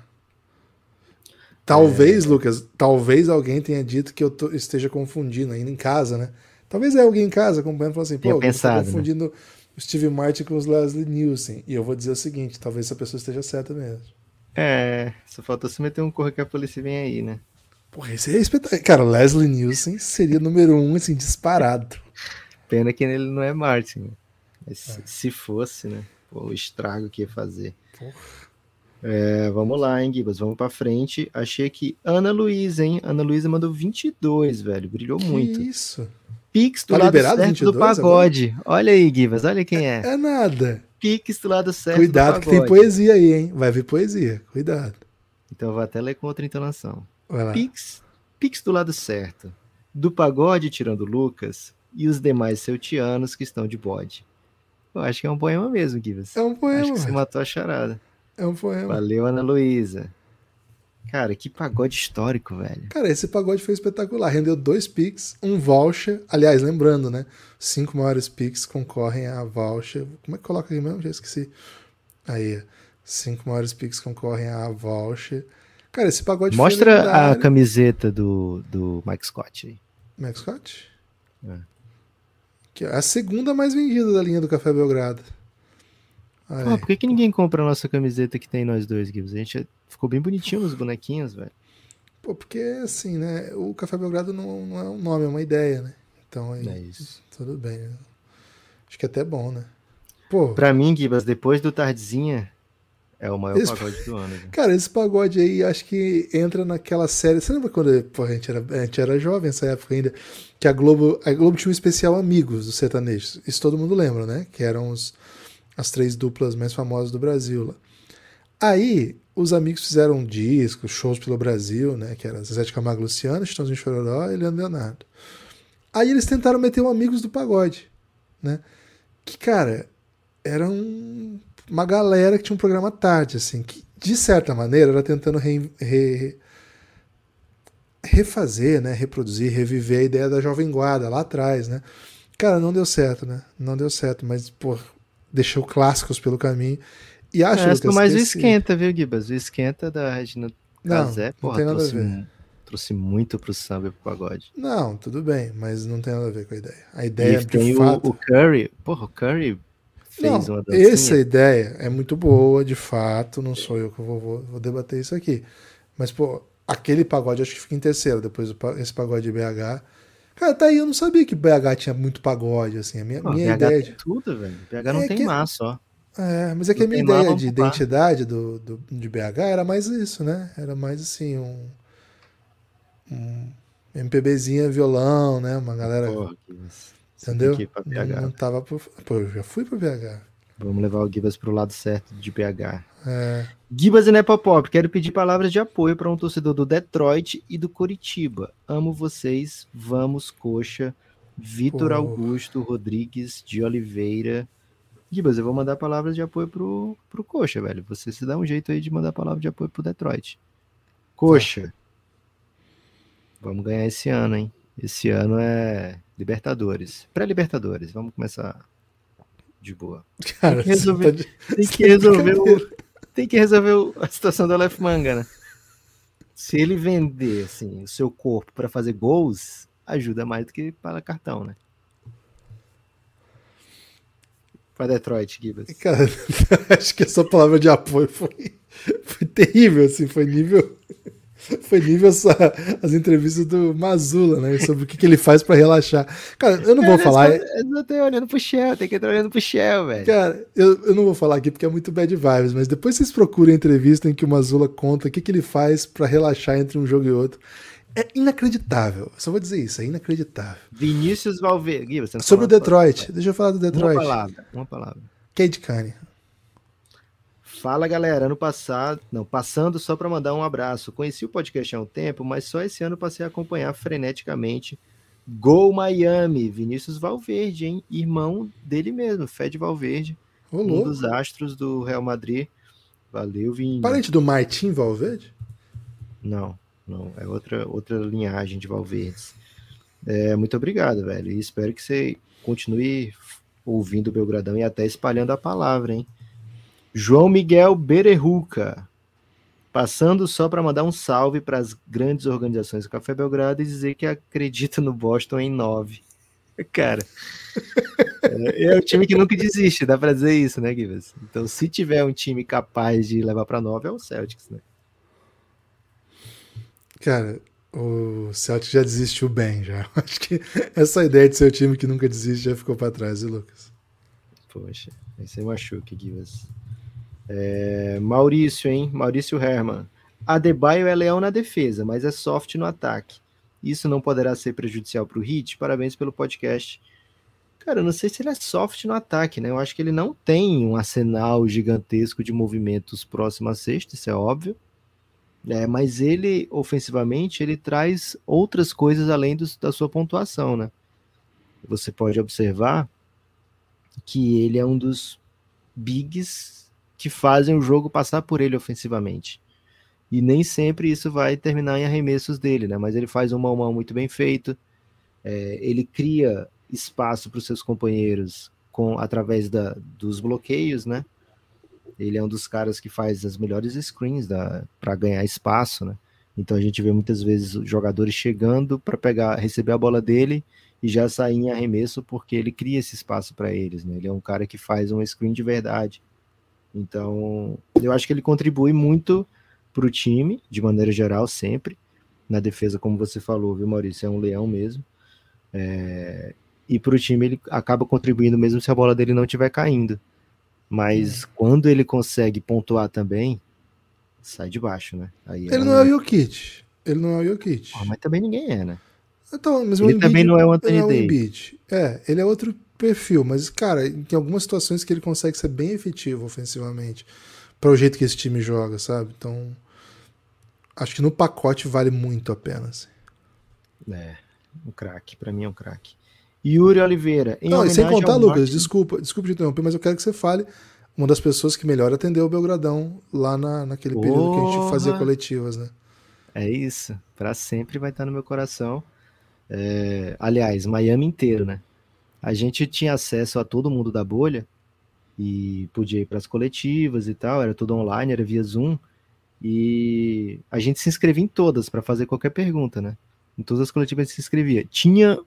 Talvez, é... Lucas, talvez alguém tenha dito que eu tô, esteja confundindo ainda em casa, né? Talvez é alguém em casa acompanhando e falando assim, pô, eu estou né? confundindo. Né? o Steve Martin com os Leslie Nielsen. E eu vou dizer o seguinte: talvez essa pessoa esteja certa mesmo. É, só falta se meter um corre que a polícia vem aí, né? Porra, esse é espetacular. Cara, Leslie Nielsen seria número um, assim, disparado. (laughs) Pena que ele não é Martin. Né? Mas é. se fosse, né? Pô, o estrago que ia fazer. É, vamos lá, hein, Gibas? Vamos pra frente. Achei que Ana Luísa, hein? Ana Luísa mandou 22, velho. Brilhou que muito. Isso. Pix do tá lado certo 22, do pagode. Agora? Olha aí, Guivas, olha quem é. É, é nada. Pix do lado certo Cuidado que tem poesia aí, hein? Vai vir poesia, cuidado. Então eu vou até ler com outra entonação. Vai lá. Pix, Pix do lado certo. Do pagode tirando Lucas e os demais celtianos que estão de bode. Eu acho que é um poema mesmo, Guivas. É um poema. Acho que você matou a charada. É um poema. Valeu, Ana Luísa. Cara, que pagode histórico, velho. Cara, esse pagode foi espetacular. Rendeu dois picks, um voucher. Aliás, lembrando, né? Cinco maiores picks concorrem a voucher. Como é que coloca aqui mesmo? Já esqueci. Aí, cinco maiores picks concorrem a voucher. Cara, esse pagode Mostra foi a camiseta do, do Mike Scott aí. Mike Scott? É. Que é a segunda mais vendida da linha do Café Belgrado. Pô, por que, que ninguém compra a nossa camiseta que tem nós dois, Gibbs? A gente é Ficou bem bonitinho os bonequinhos, velho. Pô, porque assim, né? O Café Belgrado não, não é um nome, é uma ideia, né? Então aí, é isso. Tudo bem. Acho que é até bom, né? Pô. Pra mim, Gibas, depois do Tardezinha, é o maior esse... pagode do ano. Né? (laughs) Cara, esse pagode aí acho que entra naquela série. Você lembra quando pô, a, gente era, a gente era jovem nessa época ainda? Que a Globo, a Globo tinha um especial Amigos dos Sertanejos. Isso todo mundo lembra, né? Que eram os, as três duplas mais famosas do Brasil lá. Aí os amigos fizeram um disco, shows pelo Brasil, né? Que era Zezé de Camargo Luciano, Chitãozinho Chororó e Leandro Leonardo. Aí eles tentaram meter um Amigos do Pagode, né? Que, cara, era um, uma galera que tinha um programa tarde, assim, que de certa maneira era tentando re, re, refazer, né? Reproduzir, reviver a ideia da Jovem Guarda lá atrás, né? Cara, não deu certo, né? Não deu certo, mas, pô, deixou clássicos pelo caminho e acho, que mas o esquenta, viu, Gibas? O esquenta da Regina Casé, porra, não tem nada a ver. trouxe muito pro samba e pro pagode. Não, tudo bem, mas não tem nada a ver com a ideia. A ideia e tem o, o Curry, porra, o Curry fez não, uma dancinha. Essa ideia é muito boa, de fato, não sou eu que vou, vou, vou debater isso aqui. Mas, pô, aquele pagode acho que fica em terceiro, depois esse pagode BH. Cara, tá aí eu não sabia que BH tinha muito pagode, assim. A minha, pô, minha BH ideia. Tem de... tudo, velho. BH é não é tem que... massa, ó. É, mas é que a minha ideia de identidade do, do, de BH era mais isso, né? Era mais assim, um, um MPBzinha, violão, né? Uma galera. Porra, entendeu? pra BH. Não, não né? tava pro... Pô, eu já fui pro BH. Vamos levar o Gibas pro lado certo de BH. É. Gibas e Nepopop, quero pedir palavras de apoio para um torcedor do Detroit e do Curitiba. Amo vocês, vamos, coxa. Vitor Augusto Rodrigues de Oliveira. Gibas, eu vou mandar palavras de apoio pro, pro Coxa, velho. Você se dá um jeito aí de mandar palavra de apoio pro Detroit. Coxa. Tá. Vamos ganhar esse ano, hein? Esse ano é Libertadores. Pré-Libertadores. Vamos começar de boa. Cara, tem que resolver, tá de... Tá tem que resolver o, tem que resolver a situação do Left Manga, né? Se ele vender assim, o seu corpo para fazer gols, ajuda mais do que para cartão, né? para Detroit, Gibas? Cara, (laughs) acho que essa palavra de apoio foi, foi terrível, assim, foi nível. (laughs) Foi nível essa, as entrevistas do Mazula, né? Sobre o que, que ele faz para relaxar. Cara, eu não vou eu falar. Eu não tô olhando pro Shell, tem que estar olhando pro Shell, velho. Cara, eu, eu não vou falar aqui porque é muito bad vibes, mas depois vocês procuram a entrevista em que o Mazula conta o que, que ele faz para relaxar entre um jogo e outro. É inacreditável. Só vou dizer isso, é inacreditável. Vinícius Valverde. Você Sobre o Detroit. Palavra. Deixa eu falar do Detroit. Uma palavra. Uma palavra. Cade Kane. Fala galera, ano passado, não, passando só para mandar um abraço. Conheci o podcast há um tempo, mas só esse ano passei a acompanhar freneticamente. Gol Miami, Vinícius Valverde, hein? Irmão dele mesmo, Fed Valverde, um dos astros do Real Madrid. Valeu, Vinícius. Parente do Martim Valverde? Não não. É outra, outra linhagem de Valverdes. É, muito obrigado, velho. E espero que você continue ouvindo o Belgradão e até espalhando a palavra, hein? João Miguel Bererruca. Passando só para mandar um salve para as grandes organizações do Café Belgrado e dizer que acredita no Boston em nove. (laughs) Cara, é, o é um time que nunca desiste, dá para dizer isso, né, Guilherme? Então, se tiver um time capaz de levar para nove, é o Celtics, né? Cara, o Celtic já desistiu bem já. (laughs) Acho que essa ideia de ser o time que nunca desiste já ficou para trás, e Lucas? Poxa, esse é machuque, Givas. É, Maurício, hein? Maurício Herman. Adebayo é leão na defesa, mas é soft no ataque. Isso não poderá ser prejudicial para o Hit? Parabéns pelo podcast. Cara, eu não sei se ele é soft no ataque, né? Eu acho que ele não tem um arsenal gigantesco de movimentos próximo à sexta, isso é óbvio. É, mas ele, ofensivamente, ele traz outras coisas além dos, da sua pontuação, né? Você pode observar que ele é um dos bigs que fazem o jogo passar por ele ofensivamente. E nem sempre isso vai terminar em arremessos dele, né? Mas ele faz um mão mão muito bem feito, é, ele cria espaço para os seus companheiros com através da, dos bloqueios, né? Ele é um dos caras que faz as melhores screens para ganhar espaço, né? Então a gente vê muitas vezes jogadores chegando para pegar, receber a bola dele e já sair em arremesso porque ele cria esse espaço para eles, né? Ele é um cara que faz um screen de verdade. Então, eu acho que ele contribui muito para o time, de maneira geral, sempre. Na defesa, como você falou, viu, Maurício? É um leão mesmo. É... E para o time, ele acaba contribuindo mesmo se a bola dele não estiver caindo. Mas é. quando ele consegue pontuar também, sai de baixo, né? Aí ele é não é o Jokic. Ele não é o Jokic. Ah, mas também ninguém é, né? Então, mas ele Embiid, também não é o é Anthony é É, ele é outro perfil, mas, cara, tem algumas situações que ele consegue ser bem efetivo ofensivamente para o jeito que esse time joga, sabe? Então, acho que no pacote vale muito a pena. Assim. É, um craque. Para mim é um craque. Yuri Oliveira. Não, e sem contar, Lucas, Martin... desculpa, desculpa te interromper, mas eu quero que você fale uma das pessoas que melhor atendeu o Belgradão lá na, naquele Porra. período que a gente fazia coletivas, né? É isso, para sempre vai estar no meu coração. É, aliás, Miami inteiro, né? A gente tinha acesso a todo mundo da bolha e podia ir para as coletivas e tal, era tudo online, era via Zoom. E a gente se inscrevia em todas para fazer qualquer pergunta, né? Em todas as coletivas a gente se inscrevia. Tinha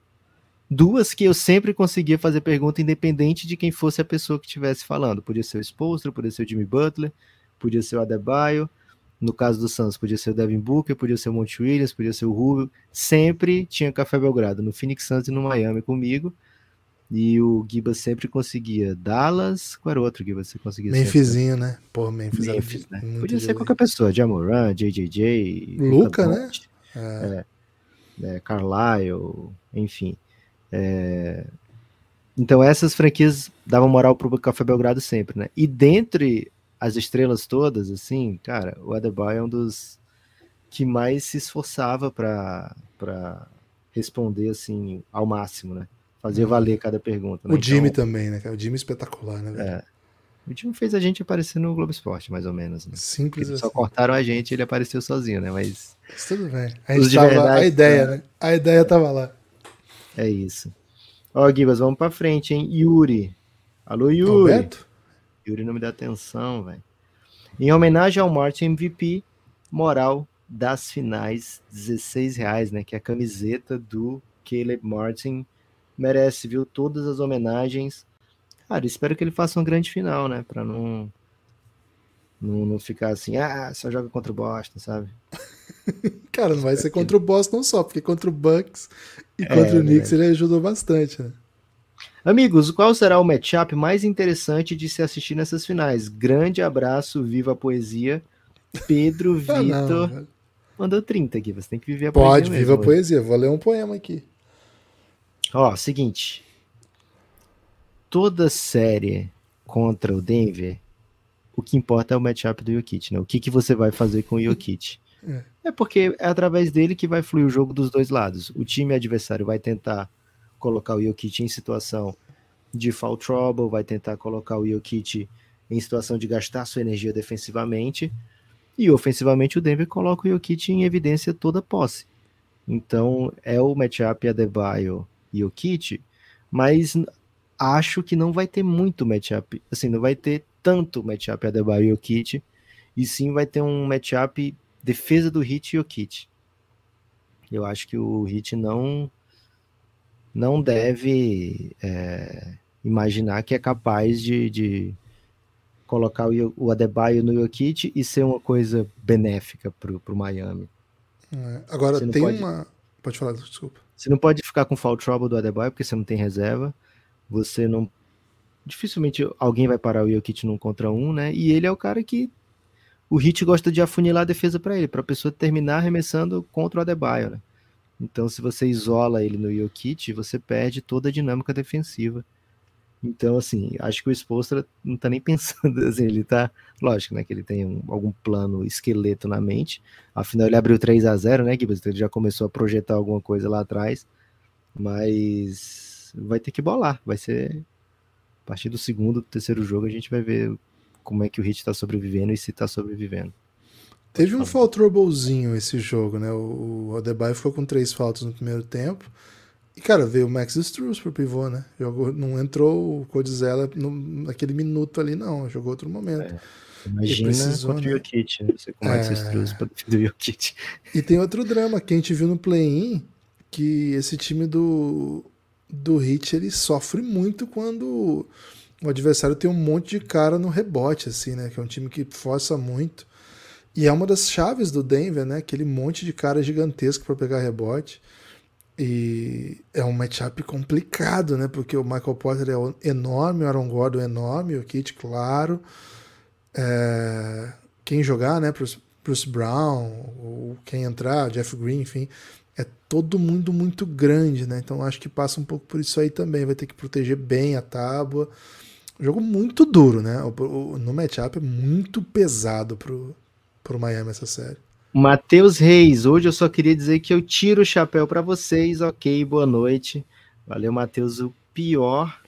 duas que eu sempre conseguia fazer pergunta independente de quem fosse a pessoa que estivesse falando. Podia ser o Spolstra, podia ser o Jimmy Butler, podia ser o Adebayo, no caso do Santos, podia ser o Devin Booker, podia ser o Monte Williams, podia ser o Rubio. Sempre tinha Café Belgrado, no Phoenix Suns e no Miami comigo. E o Giba sempre conseguia Dallas. Qual era o outro Giba que você conseguia? Memphisinho, né? Pô, Memphis, é Memphis né? Podia ser qualquer pessoa. Jamoran, JJJ. Luca, Luca né? É. É, é, Carlisle, enfim. É... Então essas franquias davam moral pro Café Belgrado sempre, né? E dentre as estrelas todas, assim, cara, o Adebayo é um dos que mais se esforçava para responder assim ao máximo, né? Fazer uhum. valer cada pergunta. Né? O então, Jimmy também, né? O Jimmy é espetacular, né? É. O Jimmy fez a gente aparecer no Globo Esporte, mais ou menos. Né? Simples assim. Só cortaram a gente, ele apareceu sozinho, né? Mas. Mas tudo bem. A, tava, verdade, a ideia, né? né? A ideia tava lá. É isso. Ó, Guivas, vamos para frente, hein? Yuri. Alô, Yuri. Alberto? Yuri não me dá atenção, velho. Em homenagem ao Martin MVP, moral das finais, 16 reais, né? Que é a camiseta do Caleb Martin merece, viu? Todas as homenagens. Cara, espero que ele faça uma grande final, né? Para não não, não ficar assim, ah, só joga contra o Boston, sabe? (laughs) Cara, não vai ser contra o Boston só, porque contra o Bucks e é, contra o Knicks ele ajudou bastante, né? Amigos, qual será o matchup mais interessante de se assistir nessas finais? Grande abraço, viva a poesia. Pedro (laughs) ah, Vitor mandou 30 aqui, você tem que viver a Pode, poesia. Pode, viva a poesia, vou ler um poema aqui. Ó, seguinte. Toda série contra o Denver o que importa é o matchup do Jokic, né? O que, que você vai fazer com o Jokic. (laughs) É. é porque é através dele que vai fluir o jogo dos dois lados. O time adversário vai tentar colocar o Jokic em situação de foul trouble, vai tentar colocar o Jokic em situação de gastar sua energia defensivamente, e ofensivamente o Denver coloca o Jokic em evidência toda posse. Então é o matchup Adebayo e Kit, mas acho que não vai ter muito matchup, assim, não vai ter tanto matchup Adebayo e Jokic, e sim vai ter um matchup defesa do Hit e Jokic. Eu acho que o Hit não não deve é, imaginar que é capaz de, de colocar o, o Adebayo no Jokic e ser uma coisa benéfica para o Miami. É, agora tem pode, uma... Pode falar, desculpa. Você não pode ficar com fault trouble do Adebayo porque você não tem reserva. Você não dificilmente alguém vai parar o Jokic num contra um, né? E ele é o cara que o Hit gosta de afunilar a defesa para ele, para a pessoa terminar arremessando contra o Adebayo, né? Então, se você isola ele no Jokic, você perde toda a dinâmica defensiva. Então, assim, acho que o Spolstra não está nem (laughs) pensando, assim, ele está, lógico, né, que ele tem um, algum plano esqueleto na mente, afinal ele abriu 3 a 0 né, Gibbs, então ele já começou a projetar alguma coisa lá atrás, mas vai ter que bolar, vai ser a partir do segundo, terceiro jogo, a gente vai ver como é que o Hit está sobrevivendo e se está sobrevivendo. Teve um fall troublezinho esse jogo, né? O Adebayo ficou com três faltas no primeiro tempo. E, cara, veio o Max Struz pro pivô, né? Jogou, não entrou o Codizella naquele minuto ali, não. Jogou outro momento. É. Imagina precisou, contra né? o Jokic, né? Você com o Max é. pra Struz do Jokic. E tem outro drama que a gente viu no play-in, que esse time do do Hit ele sofre muito quando o adversário tem um monte de cara no rebote, assim, né? Que é um time que força muito. E é uma das chaves do Denver, né? Aquele monte de cara gigantesco para pegar rebote. E é um matchup complicado, né? Porque o Michael Porter é enorme, o Aaron Gordon é enorme, o Kit, claro. É... Quem jogar, né? Bruce, Brown, ou quem entrar, Jeff Green, enfim, todo mundo muito grande, né? Então acho que passa um pouco por isso aí também. Vai ter que proteger bem a tábua. Jogo muito duro, né? O, o, no matchup é muito pesado pro, pro Miami essa série. Matheus Reis, hoje eu só queria dizer que eu tiro o chapéu para vocês, ok? Boa noite. Valeu, Matheus. O pior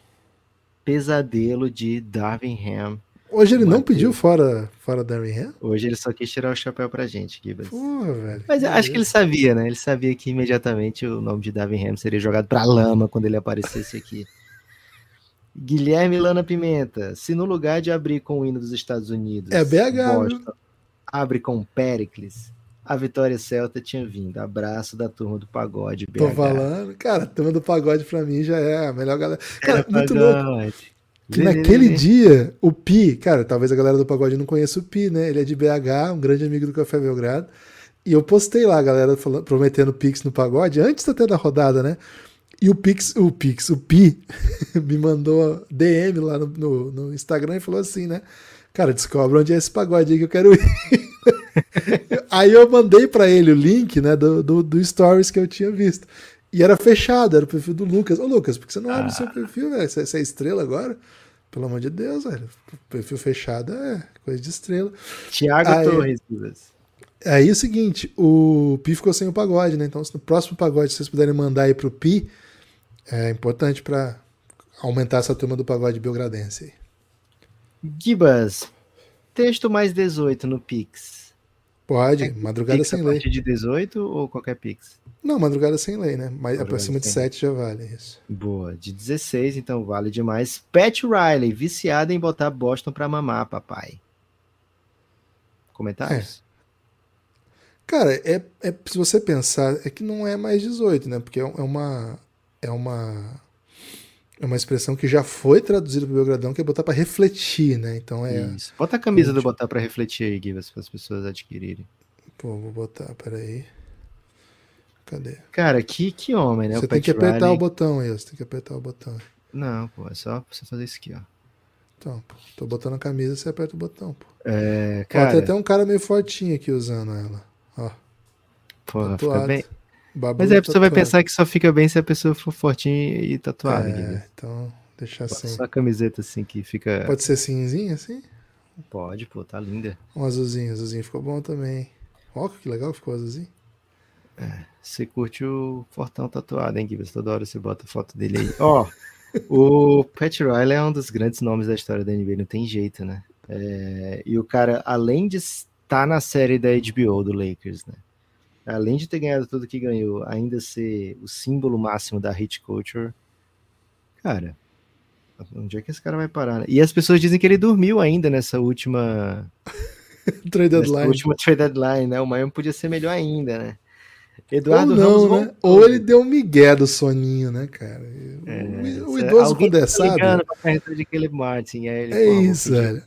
pesadelo de Darwin Ham Hoje ele não pediu fora, fora Darren Ham? Hoje ele só quis tirar o chapéu pra gente, Gibbons. Porra, velho. Mas que acho que ele sabia, né? Ele sabia que imediatamente o nome de Darren Ham seria jogado pra lama quando ele aparecesse aqui. (laughs) Guilherme Lana Pimenta, se no lugar de abrir com o hino dos Estados Unidos, é BH, Boston, abre com Pericles, a vitória celta tinha vindo. Abraço da turma do pagode. BH. Tô falando, cara, a turma do pagode pra mim já é a melhor galera. Cara, é muito pagode. louco. Que naquele dia, o Pi, cara, talvez a galera do pagode não conheça o Pi, né? Ele é de BH, um grande amigo do Café Belgrado. E eu postei lá a galera falando, prometendo Pix no pagode, antes até da rodada, né? E o Pix, o Pix, o Pi (laughs) me mandou DM lá no, no, no, Instagram e falou assim, né? Cara, descobre onde é esse pagode aí que eu quero ir. (laughs) aí eu mandei para ele o link, né, do, do, do, stories que eu tinha visto. E era fechado, era o perfil do Lucas. Ô Lucas, por que você não abre o seu ah. perfil, velho? Você, você é estrela agora? Pelo amor de Deus, velho. Perfil fechado é coisa de estrela. Tiago Torres, Aí é o seguinte, o Pi ficou sem o pagode, né? Então, se no próximo pagode vocês puderem mandar aí pro Pi, é importante para aumentar essa turma do pagode belgradense aí. Gibas, texto mais 18 no Pix. Pode, é, madrugada sem lei. A partir de 18 ou qualquer Pix? Não, madrugada sem lei, né? Mas acima de 7 já vale isso. Boa, de 16 então vale demais. Pat Riley, viciada em botar Boston pra mamar, papai. Comentários? É. Cara, é, é, se você pensar, é que não é mais 18, né? Porque é, é uma. É uma é uma expressão que já foi traduzida para o Belgradão, que é botar para refletir, né? Então é. Isso. Bota a camisa do botar para refletir aí, Gui, para as pessoas adquirirem. Pô, vou botar, peraí. Cadê? Cara, que, que homem, né? Você o tem Pat que apertar Riley. o botão aí, você tem que apertar o botão. Não, pô, é só você fazer isso aqui, ó. Então, pô, tô botando a camisa, você aperta o botão, pô. É, cara. Ó, tem até um cara meio fortinho aqui usando ela. Ó. Pô, fica bem, Babu Mas aí tá a pessoa tatuado. vai pensar que só fica bem se a pessoa for fortinha e tatuada. É, né? então deixar assim. Só a camiseta assim que fica. Pode ser cinzinha assim? Pode, pô, tá linda. Um azulzinho, azulzinho ficou bom também. Olha que legal ficou azulzinho. É, você curte o Fortão tatuado, hein, Guilherme? Toda hora você bota a foto dele aí. Ó, oh, (laughs) o Pat Riley é um dos grandes nomes da história da NBA, não tem jeito, né? É, e o cara, além de estar na série da HBO do Lakers, né? além de ter ganhado tudo que ganhou, ainda ser o símbolo máximo da hit culture, cara, onde é que esse cara vai parar? Né? E as pessoas dizem que ele dormiu ainda nessa última. (laughs) trade deadline. última trade deadline, né? O Miami podia ser melhor ainda, né? Eduardo Ou não, Ramos né? Ou ele né? deu um migué do soninho, né, cara? É, o, o idoso tá condensado. Tá de é pô, isso, velho.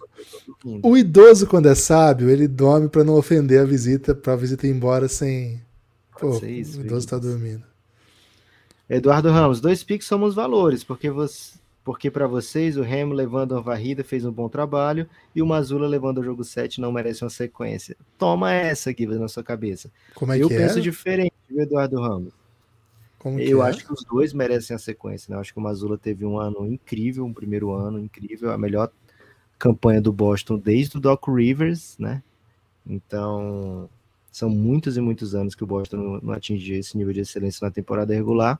O idoso, quando é sábio, ele dorme para não ofender a visita, para a visita ir embora sem. Pô, isso, o idoso está dormindo. Eduardo Ramos, dois piques somos valores, porque você, porque para vocês o Remo levando a varrida fez um bom trabalho e o Mazula levando o jogo 7 não merece uma sequência. Toma essa, aqui na sua cabeça. Como é eu que penso é? diferente, viu, Eduardo Ramos? Como eu é? acho que os dois merecem a sequência, né? Eu acho que o Mazula teve um ano incrível, um primeiro ano incrível, a melhor campanha do Boston desde o Doc Rivers, né? Então, são muitos e muitos anos que o Boston não, não atingia esse nível de excelência na temporada regular.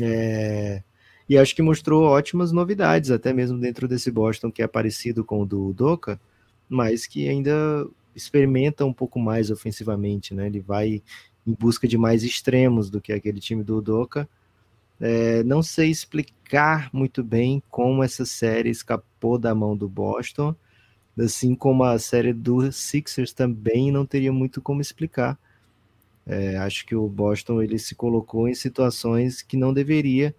É, e acho que mostrou ótimas novidades, até mesmo dentro desse Boston que é parecido com o do Doca, mas que ainda experimenta um pouco mais ofensivamente, né? Ele vai em busca de mais extremos do que aquele time do Doca, é, não sei explicar muito bem como essa série escapou da mão do Boston, assim como a série do Sixers também não teria muito como explicar. É, acho que o Boston ele se colocou em situações que não deveria.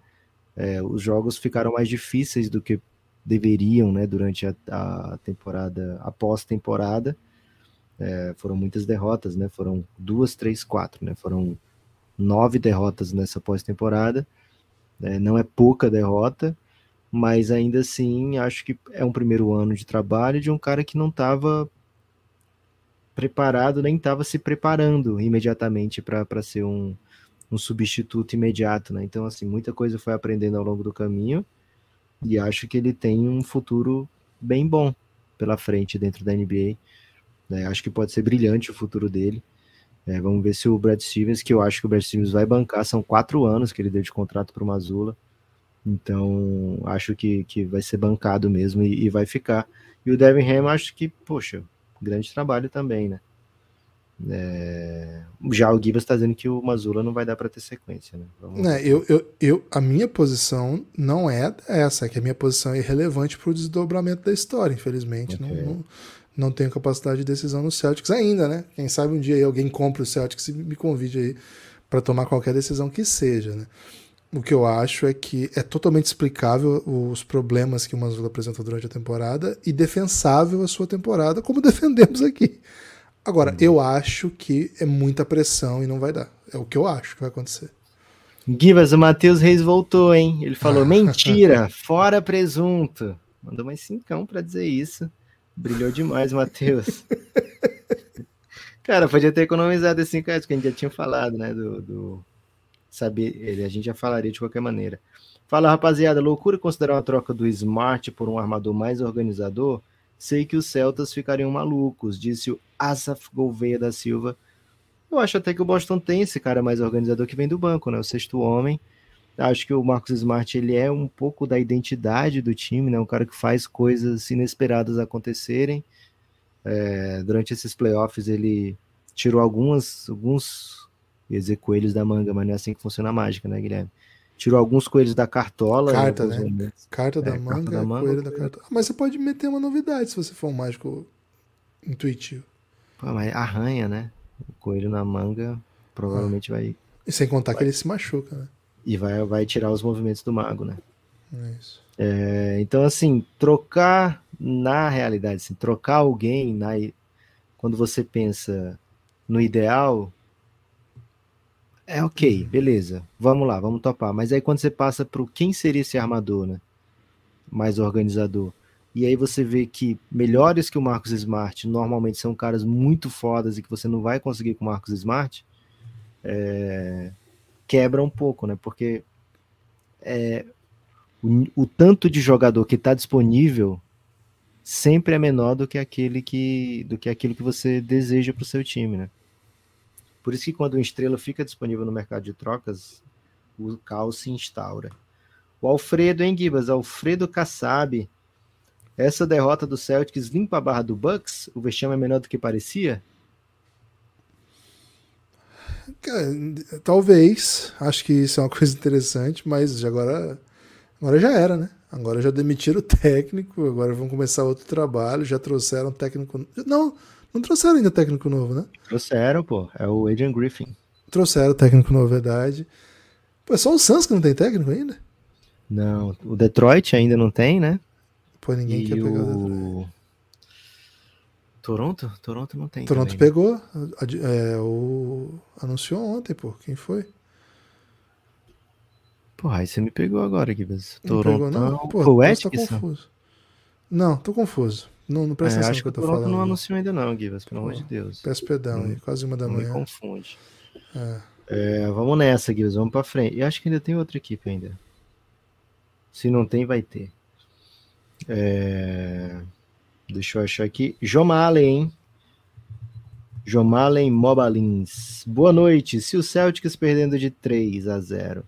É, os jogos ficaram mais difíceis do que deveriam, né? Durante a, a temporada, a pós-temporada, é, foram muitas derrotas, né? Foram duas, três, quatro, né? Foram nove derrotas nessa pós-temporada né? Não é pouca derrota, mas ainda assim acho que é um primeiro ano de trabalho de um cara que não estava preparado, nem estava se preparando imediatamente para ser um, um substituto imediato. Né? Então, assim, muita coisa foi aprendendo ao longo do caminho e acho que ele tem um futuro bem bom pela frente dentro da NBA. Né? Acho que pode ser brilhante o futuro dele. É, vamos ver se o Brad Stevens, que eu acho que o Brad Stevens vai bancar, são quatro anos que ele deu de contrato para o Mazula. Então, acho que, que vai ser bancado mesmo e, e vai ficar. E o Devin Ham, acho que, poxa, grande trabalho também, né? É... Já o Gibas está dizendo que o Mazula não vai dar para ter sequência, né? Vamos... É, eu, eu, eu, a minha posição não é essa, é que a minha posição é irrelevante para o desdobramento da história, infelizmente. Okay. Não, não, não tenho capacidade de decisão no Celtics ainda, né? Quem sabe um dia alguém compra o Celtics e me convide aí para tomar qualquer decisão que seja, né? O que eu acho é que é totalmente explicável os problemas que o Manzula apresentou durante a temporada e defensável a sua temporada, como (laughs) defendemos aqui. Agora, uhum. eu acho que é muita pressão e não vai dar. É o que eu acho que vai acontecer. Guivas, o Matheus Reis voltou, hein? Ele falou: (laughs) mentira, fora presunto. Mandou mais cincão para dizer isso. Brilhou demais, Matheus. (laughs) Cara, podia ter economizado esse caso que a gente já tinha falado, né? Do, do, saber ele, a gente já falaria de qualquer maneira. Fala, rapaziada, loucura considerar uma troca do Smart por um armador mais organizador? Sei que os Celtas ficariam malucos, disse o Asaf Gouveia da Silva. Eu acho até que o Boston tem esse cara mais organizador que vem do banco, né? O sexto homem. Acho que o Marcos Smart ele é um pouco da identidade do time, né? Um cara que faz coisas inesperadas acontecerem. É, durante esses playoffs ele tirou algumas, alguns, ia dizer coelhos da manga, mas não é assim que funciona a mágica, né, Guilherme? Tirou alguns coelhos da cartola. Né, carta, né? Momentos. Carta da, é, manga, carta da manga, coelho da cartola. Ah, mas você pode meter uma novidade se você for um mágico intuitivo. Pô, ah, mas arranha, né? O coelho na manga provavelmente ah. vai. E sem contar vai. que ele se machuca, né? e vai, vai tirar os movimentos do mago, né? É, é então, assim, trocar na realidade, assim, trocar alguém na, quando você pensa no ideal, é ok, beleza, vamos lá, vamos topar. Mas aí quando você passa para quem seria esse armador, né? Mais organizador. E aí você vê que melhores que o Marcos Smart normalmente são caras muito fodas e que você não vai conseguir com o Marcos Smart. É, quebra um pouco, né? Porque é, o, o, tanto de jogador que está disponível sempre é menor do que aquele que do que aquilo que você deseja para o seu time, né? Por isso que quando uma estrela fica disponível no mercado de trocas, o caos se instaura. O Alfredo, em Gibas? Alfredo Kassab. Essa derrota do Celtics limpa a barra do Bucks? O vexame é menor do que parecia? É, talvez, acho que isso é uma coisa interessante, mas agora, agora já era, né? Agora já demitiram o técnico, agora vão começar outro trabalho, já trouxeram técnico. Não, não trouxeram ainda técnico novo, né? Trouxeram, pô, é o Adrian Griffin. Trouxeram técnico novo, verdade. Pô, é só o Suns que não tem técnico ainda? Não, o Detroit ainda não tem, né? Pô, ninguém e quer pegar o, Detroit. Toronto? Toronto não tem. Toronto também, né? pegou. Né? É, o... Anunciou ontem, pô. Quem foi? Porra, aí você me pegou agora, Gibbs. Toronto. Pegou, não, é pô, confuso. Não, tô confuso. Não, não presta é, atenção no que eu tô Toronto falando. não anunciou ainda não, Gibbs, pelo amor de Deus. Peço perdão aí, quase uma da não manhã. Me confunde. É. É, vamos nessa, Gibbs, vamos pra frente. E acho que ainda tem outra equipe ainda. Se não tem, vai ter. É... Deixa eu achar aqui. Jomalen. Jomalen Mobalins. Boa noite. Se o Celtics perdendo de 3 a 0,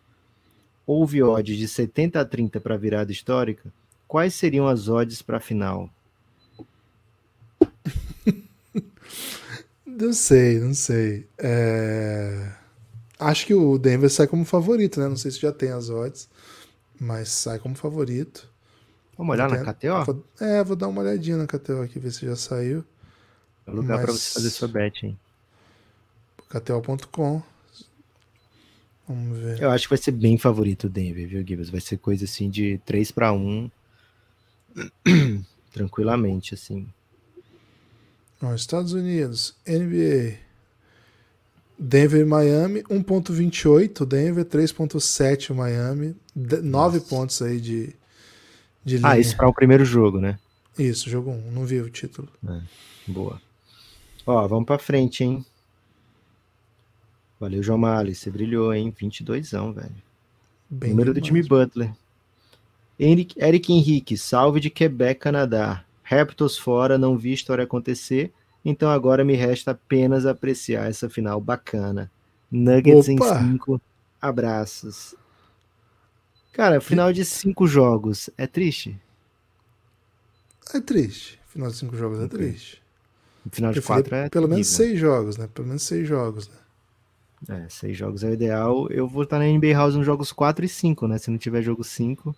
houve odds de 70 a 30 para virada histórica, quais seriam as odds para a final? (laughs) não sei, não sei. É... Acho que o Denver sai como favorito, né? Não sei se já tem as odds, mas sai como favorito. Vamos olhar na KTO? é, vou dar uma olhadinha na KTO aqui, ver se já saiu. É o lugar Mas... para você fazer sua bet, hein? KTO.com. Vamos ver. Eu acho que vai ser bem favorito o Denver, viu, Gibbs? Vai ser coisa assim de 3 para 1. Tranquilamente, assim. Estados Unidos, NBA. Denver e Miami, 1.28 Denver, 3.7 Miami, 9 pontos aí de, ah, isso para o primeiro jogo, né? Isso, jogo 1, um, não vi o título. É, boa. Ó, vamos para frente, hein? Valeu, João Mali, você brilhou, hein? 22, velho. Bem Número do time Butler. Eric, Eric Henrique, salve de Quebec, Canadá. Raptors fora, não vi a história acontecer, então agora me resta apenas apreciar essa final bacana. Nuggets Opa. em 5, abraços. Cara, final de cinco jogos é triste? É triste. Final de cinco jogos é okay. triste. Final de quatro é Pelo menos seis jogos, né? Pelo menos seis jogos, né? É, seis jogos é o ideal. Eu vou estar na NBA House nos jogos 4 e 5, né? Se não tiver jogo 5,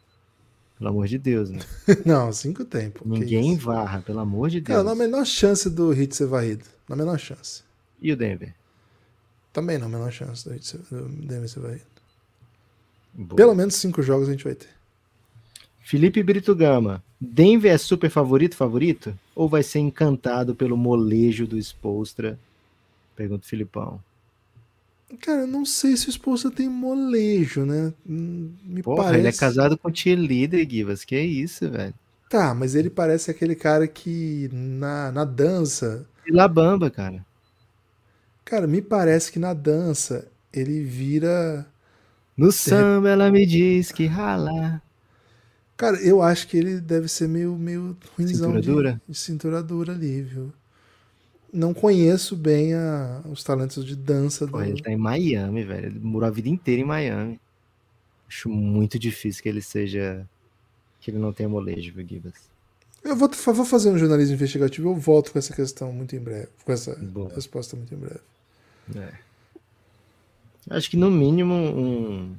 pelo amor de Deus, né? (laughs) não, 5 tempo. Ninguém varra, pelo amor de Deus. Não, na menor chance do Hit ser varrido. Na menor chance. E o Denver? Também na menor chance do, Hit ser, do Denver ser varrido. Boa. Pelo menos cinco jogos a gente vai ter. Felipe Brito Gama, Denver é super favorito, favorito? Ou vai ser encantado pelo molejo do Spolstra? Pergunta o Filipão. Cara, não sei se o esposa tem molejo, né? Hum, me Porra, parece... ele é casado com o Líder Givas. Que é isso, velho? Tá, mas ele parece aquele cara que na, na dança. E bamba, cara. Cara, me parece que na dança ele vira no samba ela me diz que rala. Cara, eu acho que ele deve ser meio, meio ruimzão cintura de, dura. de cintura dura ali, viu? Não conheço bem a, os talentos de dança dele. Ele tá em Miami, velho. Ele morou a vida inteira em Miami. Acho muito difícil que ele seja. que ele não tenha molejo, viu, Gibas? Eu vou, vou fazer um jornalismo investigativo eu volto com essa questão muito em breve. Com essa Boa. resposta muito em breve. É. Acho que no mínimo um,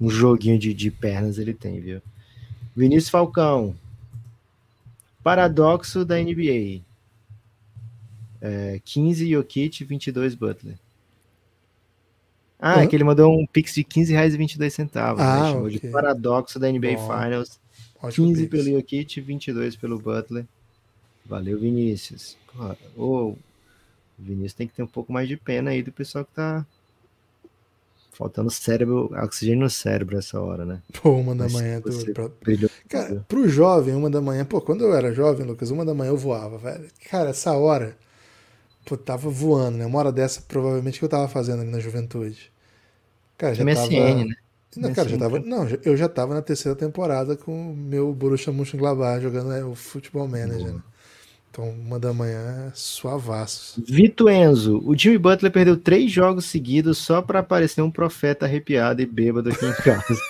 um joguinho de, de pernas ele tem, viu? Vinícius Falcão. Paradoxo da NBA. É, 15 Jokic, 22 Butler. Ah, uhum. é hum? que ele mandou um pix de 15 reais e 22 centavos. Né? Ah, né? okay. de paradoxo da NBA Bom, Finals. 15 pelo Jokic, 22 pelo Butler. Valeu, Vinícius. oh, o Vinícius tem que ter um pouco mais de pena aí do pessoal que tá faltando cérebro, oxigênio no cérebro essa hora, né? Pô, uma da Mas manhã. Você... Pra... Cara, pro jovem, uma da manhã. Pô, quando eu era jovem, Lucas, uma da manhã eu voava, velho. Cara, essa hora. Pô, tava voando, né? Uma hora dessa, provavelmente, que eu tava fazendo ali na juventude. Cara, já MSN, tava... né? Não, cara, já tava... não, eu já tava na terceira temporada com o meu Borussia Mönchengladbach jogando né, o Futebol Manager, Boa. né? Então, uma da manhã, é suavaço. Vito Enzo, o Jimmy Butler perdeu três jogos seguidos só para aparecer um profeta arrepiado e bêbado aqui em casa.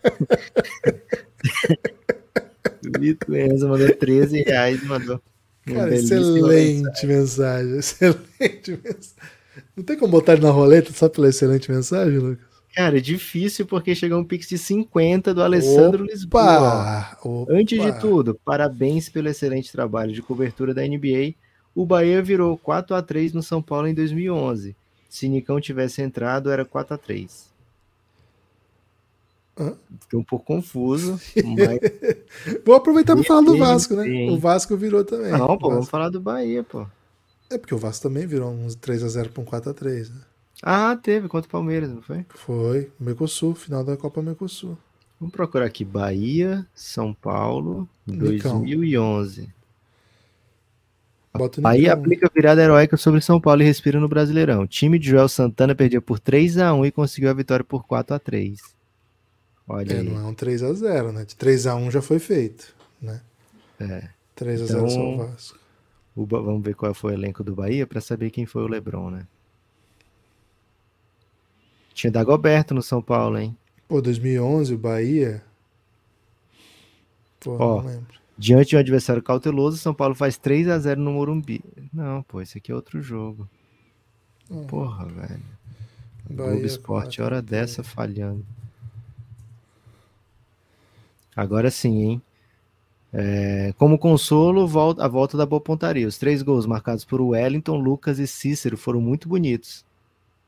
(laughs) Vito Enzo mandou 13 reais e mandou. Cara, excelente mensagem. mensagem. (laughs) Excelente mensagem. Não tem como botar ele na roleta só pela excelente mensagem, Lucas? Cara, é difícil porque chegou um pix de 50 do Alessandro opa, Lisboa. Opa. Antes de tudo, parabéns pelo excelente trabalho de cobertura da NBA. O Bahia virou 4 a 3 no São Paulo em 2011. Se Nicão tivesse entrado, era 4 a 3 Hã? Fiquei um pouco confuso. (laughs) Mas... Vou aproveitar para falar do Vasco, né? Sim. O Vasco virou também. Não, pô, vamos falar do Bahia, pô. É porque o Vasco também virou uns 3 x 0 para um 4 x 3 né? Ah, teve contra o Palmeiras, não foi? Foi, Mercosul, final da Copa Mercosul. Vamos procurar aqui Bahia, São Paulo, 2011. Bota Bahia Nicão. aplica virada heróica sobre São Paulo e respira no Brasileirão. O time de Joel Santana perdia por 3 x 1 e conseguiu a vitória por 4 x 3. Olha é, aí. não é um 3 x 0, né? De 3 x 1 já foi feito, né? É. 3 a então, 0 São Vasco. O, vamos ver qual foi o elenco do Bahia para saber quem foi o LeBron, né? Tinha Dagoberto no São Paulo, hein? Pô, 2011, o Bahia. Pô, Ó, não lembro. Diante de um adversário cauteloso, São Paulo faz 3 a 0 no Morumbi. Não, pô, esse aqui é outro jogo. É. Porra, velho. Globo Esporte, hora dessa falhando. Agora sim, hein? É, como consolo, a volta da boa pontaria. Os três gols marcados por Wellington, Lucas e Cícero foram muito bonitos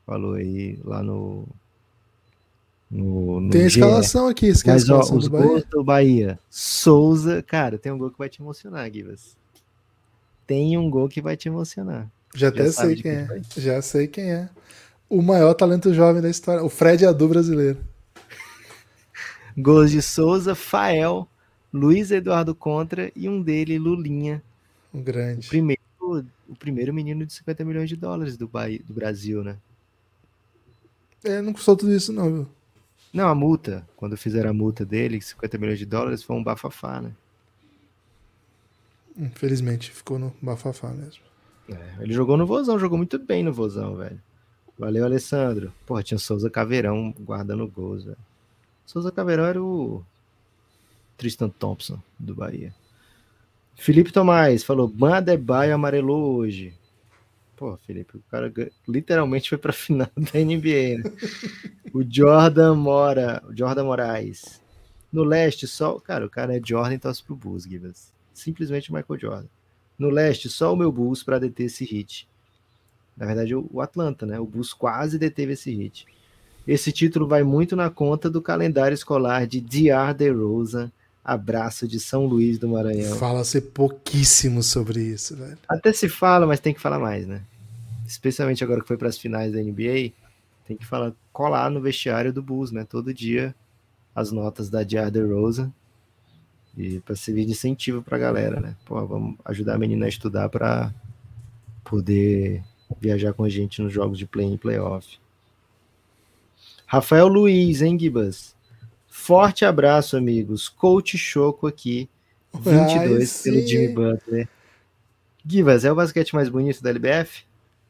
falou aí lá no. no, no tem a escalação né? aqui, esquece Mas, ó, os do Bahia. gols do Bahia. Souza, cara, tem um gol que vai te emocionar, Givas. Tem um gol que vai te emocionar. Já, até sei quem é. Vai. Já sei quem é. O maior talento jovem da história. O Fred Adu brasileiro. (laughs) Gols de Souza, Fael, Luiz Eduardo Contra e um dele, Lulinha. Um grande. O primeiro, o primeiro menino de 50 milhões de dólares do, Bahia, do Brasil, né? É, não custou tudo isso, não, viu? Não, a multa. Quando fizeram a multa dele, 50 milhões de dólares, foi um bafafá, né? Infelizmente, ficou no bafafá mesmo. É, ele jogou no Vozão, jogou muito bem no Vozão, velho. Valeu, Alessandro. Porra, tinha Souza Caveirão guardando gols, velho. Souza Caveirão era o Tristan Thompson, do Bahia. Felipe Tomás falou: Banda é baio amarelou hoje. Pô, Felipe, o cara literalmente foi para a (laughs) final da NBA. Né? o Jordan Mora, o Jordan Moraes. No leste só, cara, o cara é Jordan e torce pro Bulls, Givas. Simplesmente Michael Jordan. No leste só o meu Bulls para deter esse hit. Na verdade, o Atlanta, né? O Bulls quase deteve esse hit. Esse título vai muito na conta do calendário escolar de D.R. DeRozan, Abraço de São Luís do Maranhão. Fala-se pouquíssimo sobre isso, velho. Até se fala, mas tem que falar mais, né? Especialmente agora que foi para as finais da NBA, tem que falar, colar no vestiário do Bulls, né? Todo dia as notas da Diarda Rosa e para servir de incentivo para a galera, né? Pô, vamos ajudar a menina a estudar para poder viajar com a gente nos jogos de play e playoff. Rafael Luiz, hein, Gibas? Forte abraço, amigos. Coach Choco aqui, 22 Ai, pelo Jimmy Butler. Givas, é o basquete mais bonito da LBF?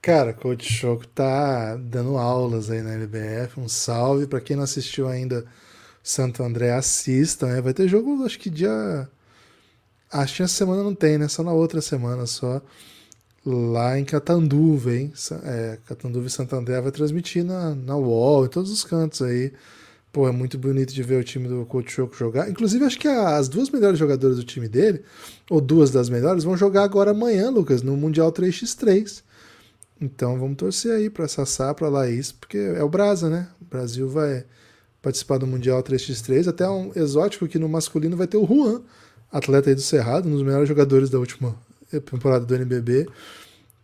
Cara, Coach Choco tá dando aulas aí na LBF. Um salve para quem não assistiu ainda Santo André, assistam. Né? Vai ter jogo, acho que dia. Acho que essa semana não tem, né? Só na outra semana só. Lá em Catanduva, hein? É, Catanduva e Santo André vai transmitir na, na UOL em todos os cantos aí. Pô, é muito bonito de ver o time do Coutinho jogar. Inclusive, acho que as duas melhores jogadoras do time dele, ou duas das melhores, vão jogar agora amanhã, Lucas, no Mundial 3x3. Então vamos torcer aí para Sassá, para Laís, porque é o Brasa, né? O Brasil vai participar do Mundial 3x3, até um exótico que no masculino vai ter o Juan, atleta aí do Cerrado, um dos melhores jogadores da última temporada do NBB.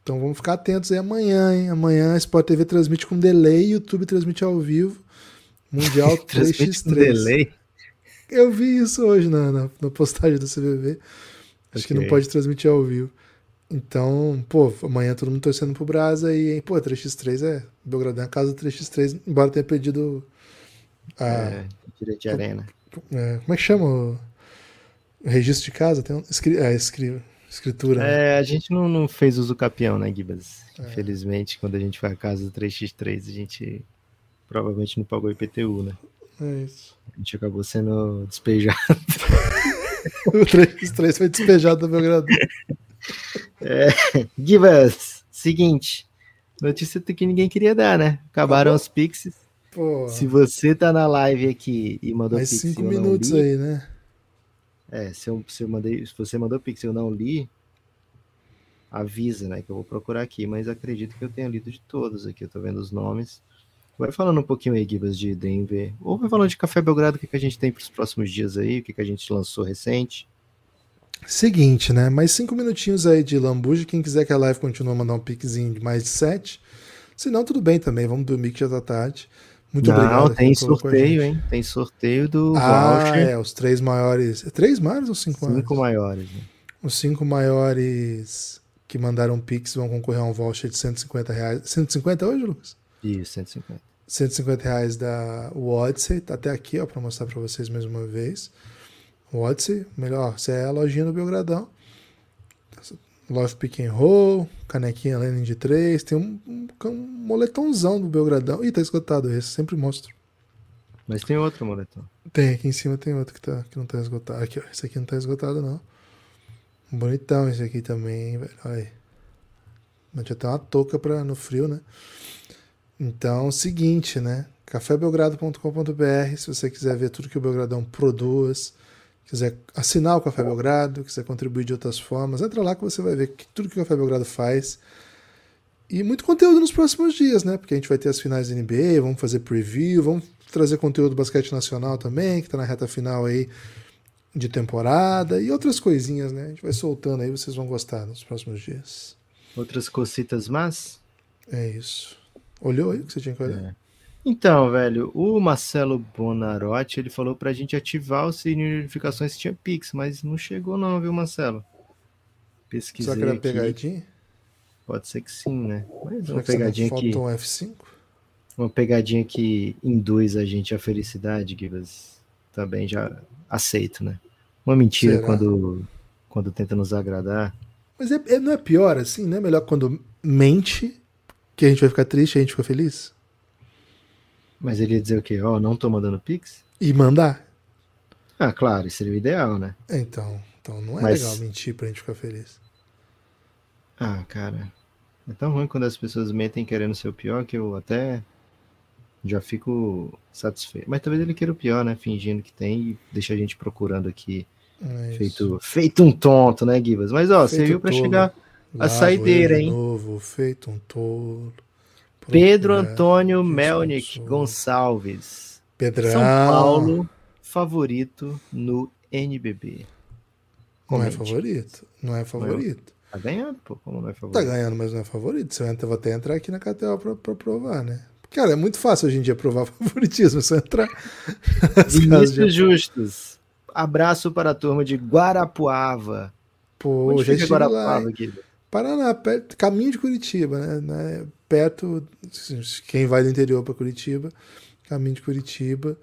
Então vamos ficar atentos aí amanhã, hein? Amanhã a Sport TV transmite com delay, YouTube transmite ao vivo. Mundial 3x3. (laughs) delay. Eu vi isso hoje na, na, na postagem do CBB. Acho okay. que não pode transmitir ao vivo. Então, pô, amanhã todo mundo torcendo pro Brasa e, pô, 3x3 é. Belgrado é a casa 3x3, embora tenha perdido a. É, direito de arena. É, como é que chama? O registro de casa? Tem um, escri, é, escri, escritura. Né? É, né? a gente não, não fez uso campeão, né, Gibas? É. Infelizmente, quando a gente foi à casa do 3x3, a gente provavelmente não pagou IPTU, né? É isso. A gente acabou sendo despejado. (laughs) o três foi despejado do meu É, give us. Seguinte, notícia que ninguém queria dar, né? Acabaram os pixies. Pô. Se você tá na live aqui e mandou Mais cinco minutos li, aí, né? É, se, eu, se, eu mandei, se você mandou pix e eu não li, avisa, né? Que eu vou procurar aqui, mas acredito que eu tenha lido de todos aqui. Eu tô vendo os nomes. Vai falando um pouquinho aí, Gibas, de Denver. Ou vai falando de Café Belgrado, o que, que a gente tem para os próximos dias aí, o que, que a gente lançou recente. Seguinte, né? Mais cinco minutinhos aí de lambuja. Quem quiser que a live continue, mandar um piquezinho de mais de sete. Se não, tudo bem também. Vamos dormir que já tá tarde. Muito não, obrigado. Tem sorteio, hein? Tem sorteio do ah, voucher. É, os três maiores. É três maiores ou cinco, cinco maiores? Cinco maiores. Né? Os cinco maiores que mandaram Pix vão concorrer a um voucher de 150 reais. 150 hoje, Lucas? Isso, 150. 150 reais da Odyssey, tá até aqui, ó, para mostrar para vocês mais uma vez. Odyssey, melhor, você é a lojinha do Belgradão. Love Pick and Roll, canequinha Lenin de 3, tem um, um, um, moletomzão do Belgradão. Ih, tá esgotado esse, sempre mostro. Mas tem outro moletom. Tem, aqui em cima tem outro que, tá, que não tá esgotado. Aqui, ó, esse aqui não tá esgotado, não. Bonitão esse aqui também, velho. Olha aí. Mas já tem uma touca pra, no frio, né? Então, seguinte, né? cafébelgrado.com.br, se você quiser ver tudo que o Belgradão produz, quiser assinar o Café Belgrado, quiser contribuir de outras formas, entra lá que você vai ver que tudo que o Café Belgrado faz. E muito conteúdo nos próximos dias, né? Porque a gente vai ter as finais da NBA, vamos fazer preview, vamos trazer conteúdo do basquete nacional também, que está na reta final aí de temporada e outras coisinhas, né? A gente vai soltando aí, vocês vão gostar nos próximos dias. Outras cositas, mais? é isso. Olhou aí o que você tinha que olhar? É. Então, velho, o Marcelo Bonarotti, ele falou pra gente ativar o sininho de notificações se tinha Pix, mas não chegou não, viu, Marcelo? Pesquisei Será que era aqui. pegadinha? Pode ser que sim, né? Mas uma pegadinha que... um F5? Uma pegadinha que induz a gente à felicidade, você Também tá já aceito, né? Uma mentira quando quando tenta nos agradar. Mas é, é, não é pior assim, né? Melhor quando mente que a gente vai ficar triste e a gente fica feliz? Mas ele ia dizer o quê? Ó, oh, não tô mandando pix? E mandar. Ah, claro, isso seria o ideal, né? É, então, então não é Mas... legal mentir pra gente ficar feliz. Ah, cara. É tão ruim quando as pessoas mentem querendo ser o pior que eu até já fico satisfeito. Mas talvez ele queira o pior, né? Fingindo que tem e deixa a gente procurando aqui. É feito, feito um tonto, né, Gibas? Mas ó, feito serviu para chegar a saideira, hein? Novo, feito um tolo. Pedro Antônio Melnick Gonçalves. Pedrão. São Paulo, favorito no NBB. Comente. Não é favorito. É não é favorito. Tá ganhando, pô. Como não é tá favorito? Tá ganhando, mas não é favorito. Se eu entrar, vou até entrar aqui na KTO pra, pra provar, né? Cara, é muito fácil hoje em dia provar (laughs) favoritismo, é só entrar. (laughs) Vinícius tá. justos. Abraço para a turma de Guarapuava. Pô, Onde já Guarapuava, lá, Paraná, perto, caminho de Curitiba, né? né perto, assim, quem vai do interior para Curitiba, caminho de Curitiba.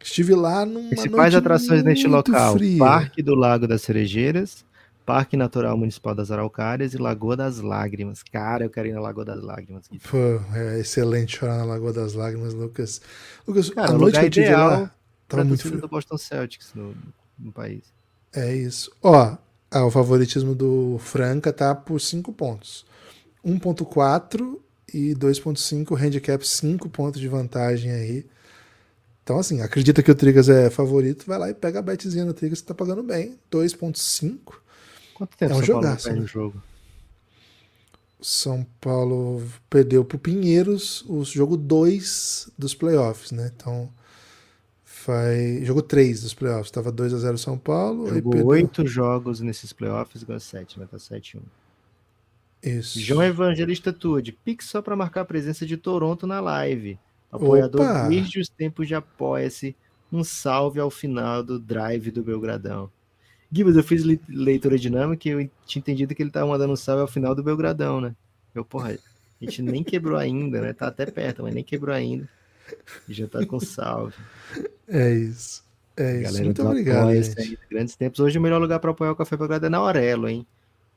Estive lá numa Principais atrações neste local: fria. Parque do Lago das Cerejeiras, Parque Natural Municipal das Araucárias e Lagoa das Lágrimas. Cara, eu quero ir na Lagoa das Lágrimas. Pô, é excelente chorar na Lagoa das Lágrimas, Lucas. Lucas, Cara, a noite que eu tive lá, tava muito frio. do Boston Celtics no, no país. É isso. Ó, ah, o favoritismo do Franca tá por 5 pontos. 1.4 e 2.5, handicap 5 pontos de vantagem aí. Então, assim, acredita que o Trigas é favorito, vai lá e pega a betezinha no Trigas que tá pagando bem. 2.5. Quanto tempo é um São jogaço, Paulo né? jogo? São Paulo perdeu pro Pinheiros o jogo 2 dos playoffs, né? Então, faz. Jogou três dos playoffs, estava 2 a 0 São Paulo. Jogou oito jogos nesses playoffs, ganhou sete, vai estar 7 1. Isso. João Evangelista Tude, pix só para marcar a presença de Toronto na live. Apoiador Opa. desde os tempos de apoia-se. Um salve ao final do drive do Belgradão. Gibbs, eu fiz leitura dinâmica e eu tinha entendido que ele estava mandando um salve ao final do Belgradão, né? Eu, porra, a gente nem quebrou ainda, né? Tá até perto, mas nem quebrou ainda. (laughs) Já tá com salve. É isso. É isso. Galera Muito obrigado. Aí, grandes tempos. Hoje o melhor lugar para apoiar o Café Belgrado é na Orelo, hein?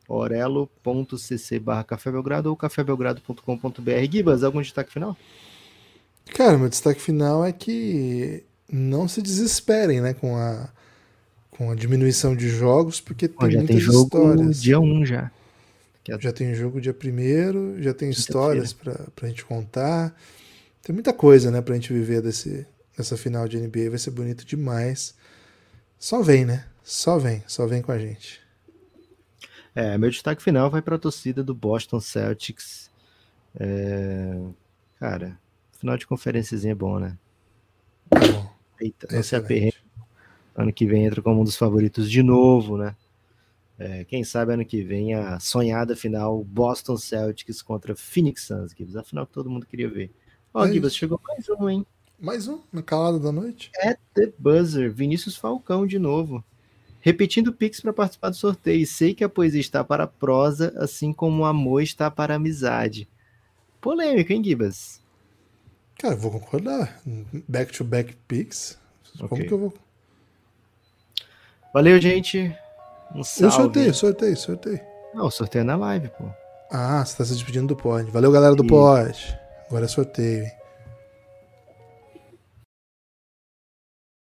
orelo.cc barra Café Belgrado ou cafébelgrado.com.br. Gibas, algum destaque final? Cara, meu destaque final é que não se desesperem, né, com a com a diminuição de jogos, porque muitas histórias já muitas tem jogo histórias. Dia 1 um já. É já tem jogo dia primeiro, já tem histórias para a gente contar. Tem muita coisa, né, pra gente viver desse, dessa final de NBA. Vai ser bonito demais. Só vem, né? Só vem, só vem com a gente. É, meu destaque final vai para a torcida do Boston Celtics. É... Cara, final de conferênciazinha é bom, né? Tá bom, Eita, não se Ano que vem entra como um dos favoritos de novo, né? É, quem sabe ano que vem a sonhada final Boston Celtics contra Phoenix Suns, Gibbs, a final que todo mundo queria ver. Ó, oh, Gibas, chegou mais um, hein? Mais um, na calada da noite? É The Buzzer, Vinícius Falcão de novo. Repetindo o Pix para participar do sorteio. Sei que a poesia está para a prosa, assim como o amor está para a amizade. Polêmico, hein, Gibas? Cara, eu vou concordar. Back to back Pix. Okay. Como que eu vou. Valeu, gente. Um salve. Eu sorteio, sorteio, sorteio. Não, sorteio é na live, pô. Ah, você tá se despedindo do pod. Valeu, galera do e... pod. Voilà, soit tu es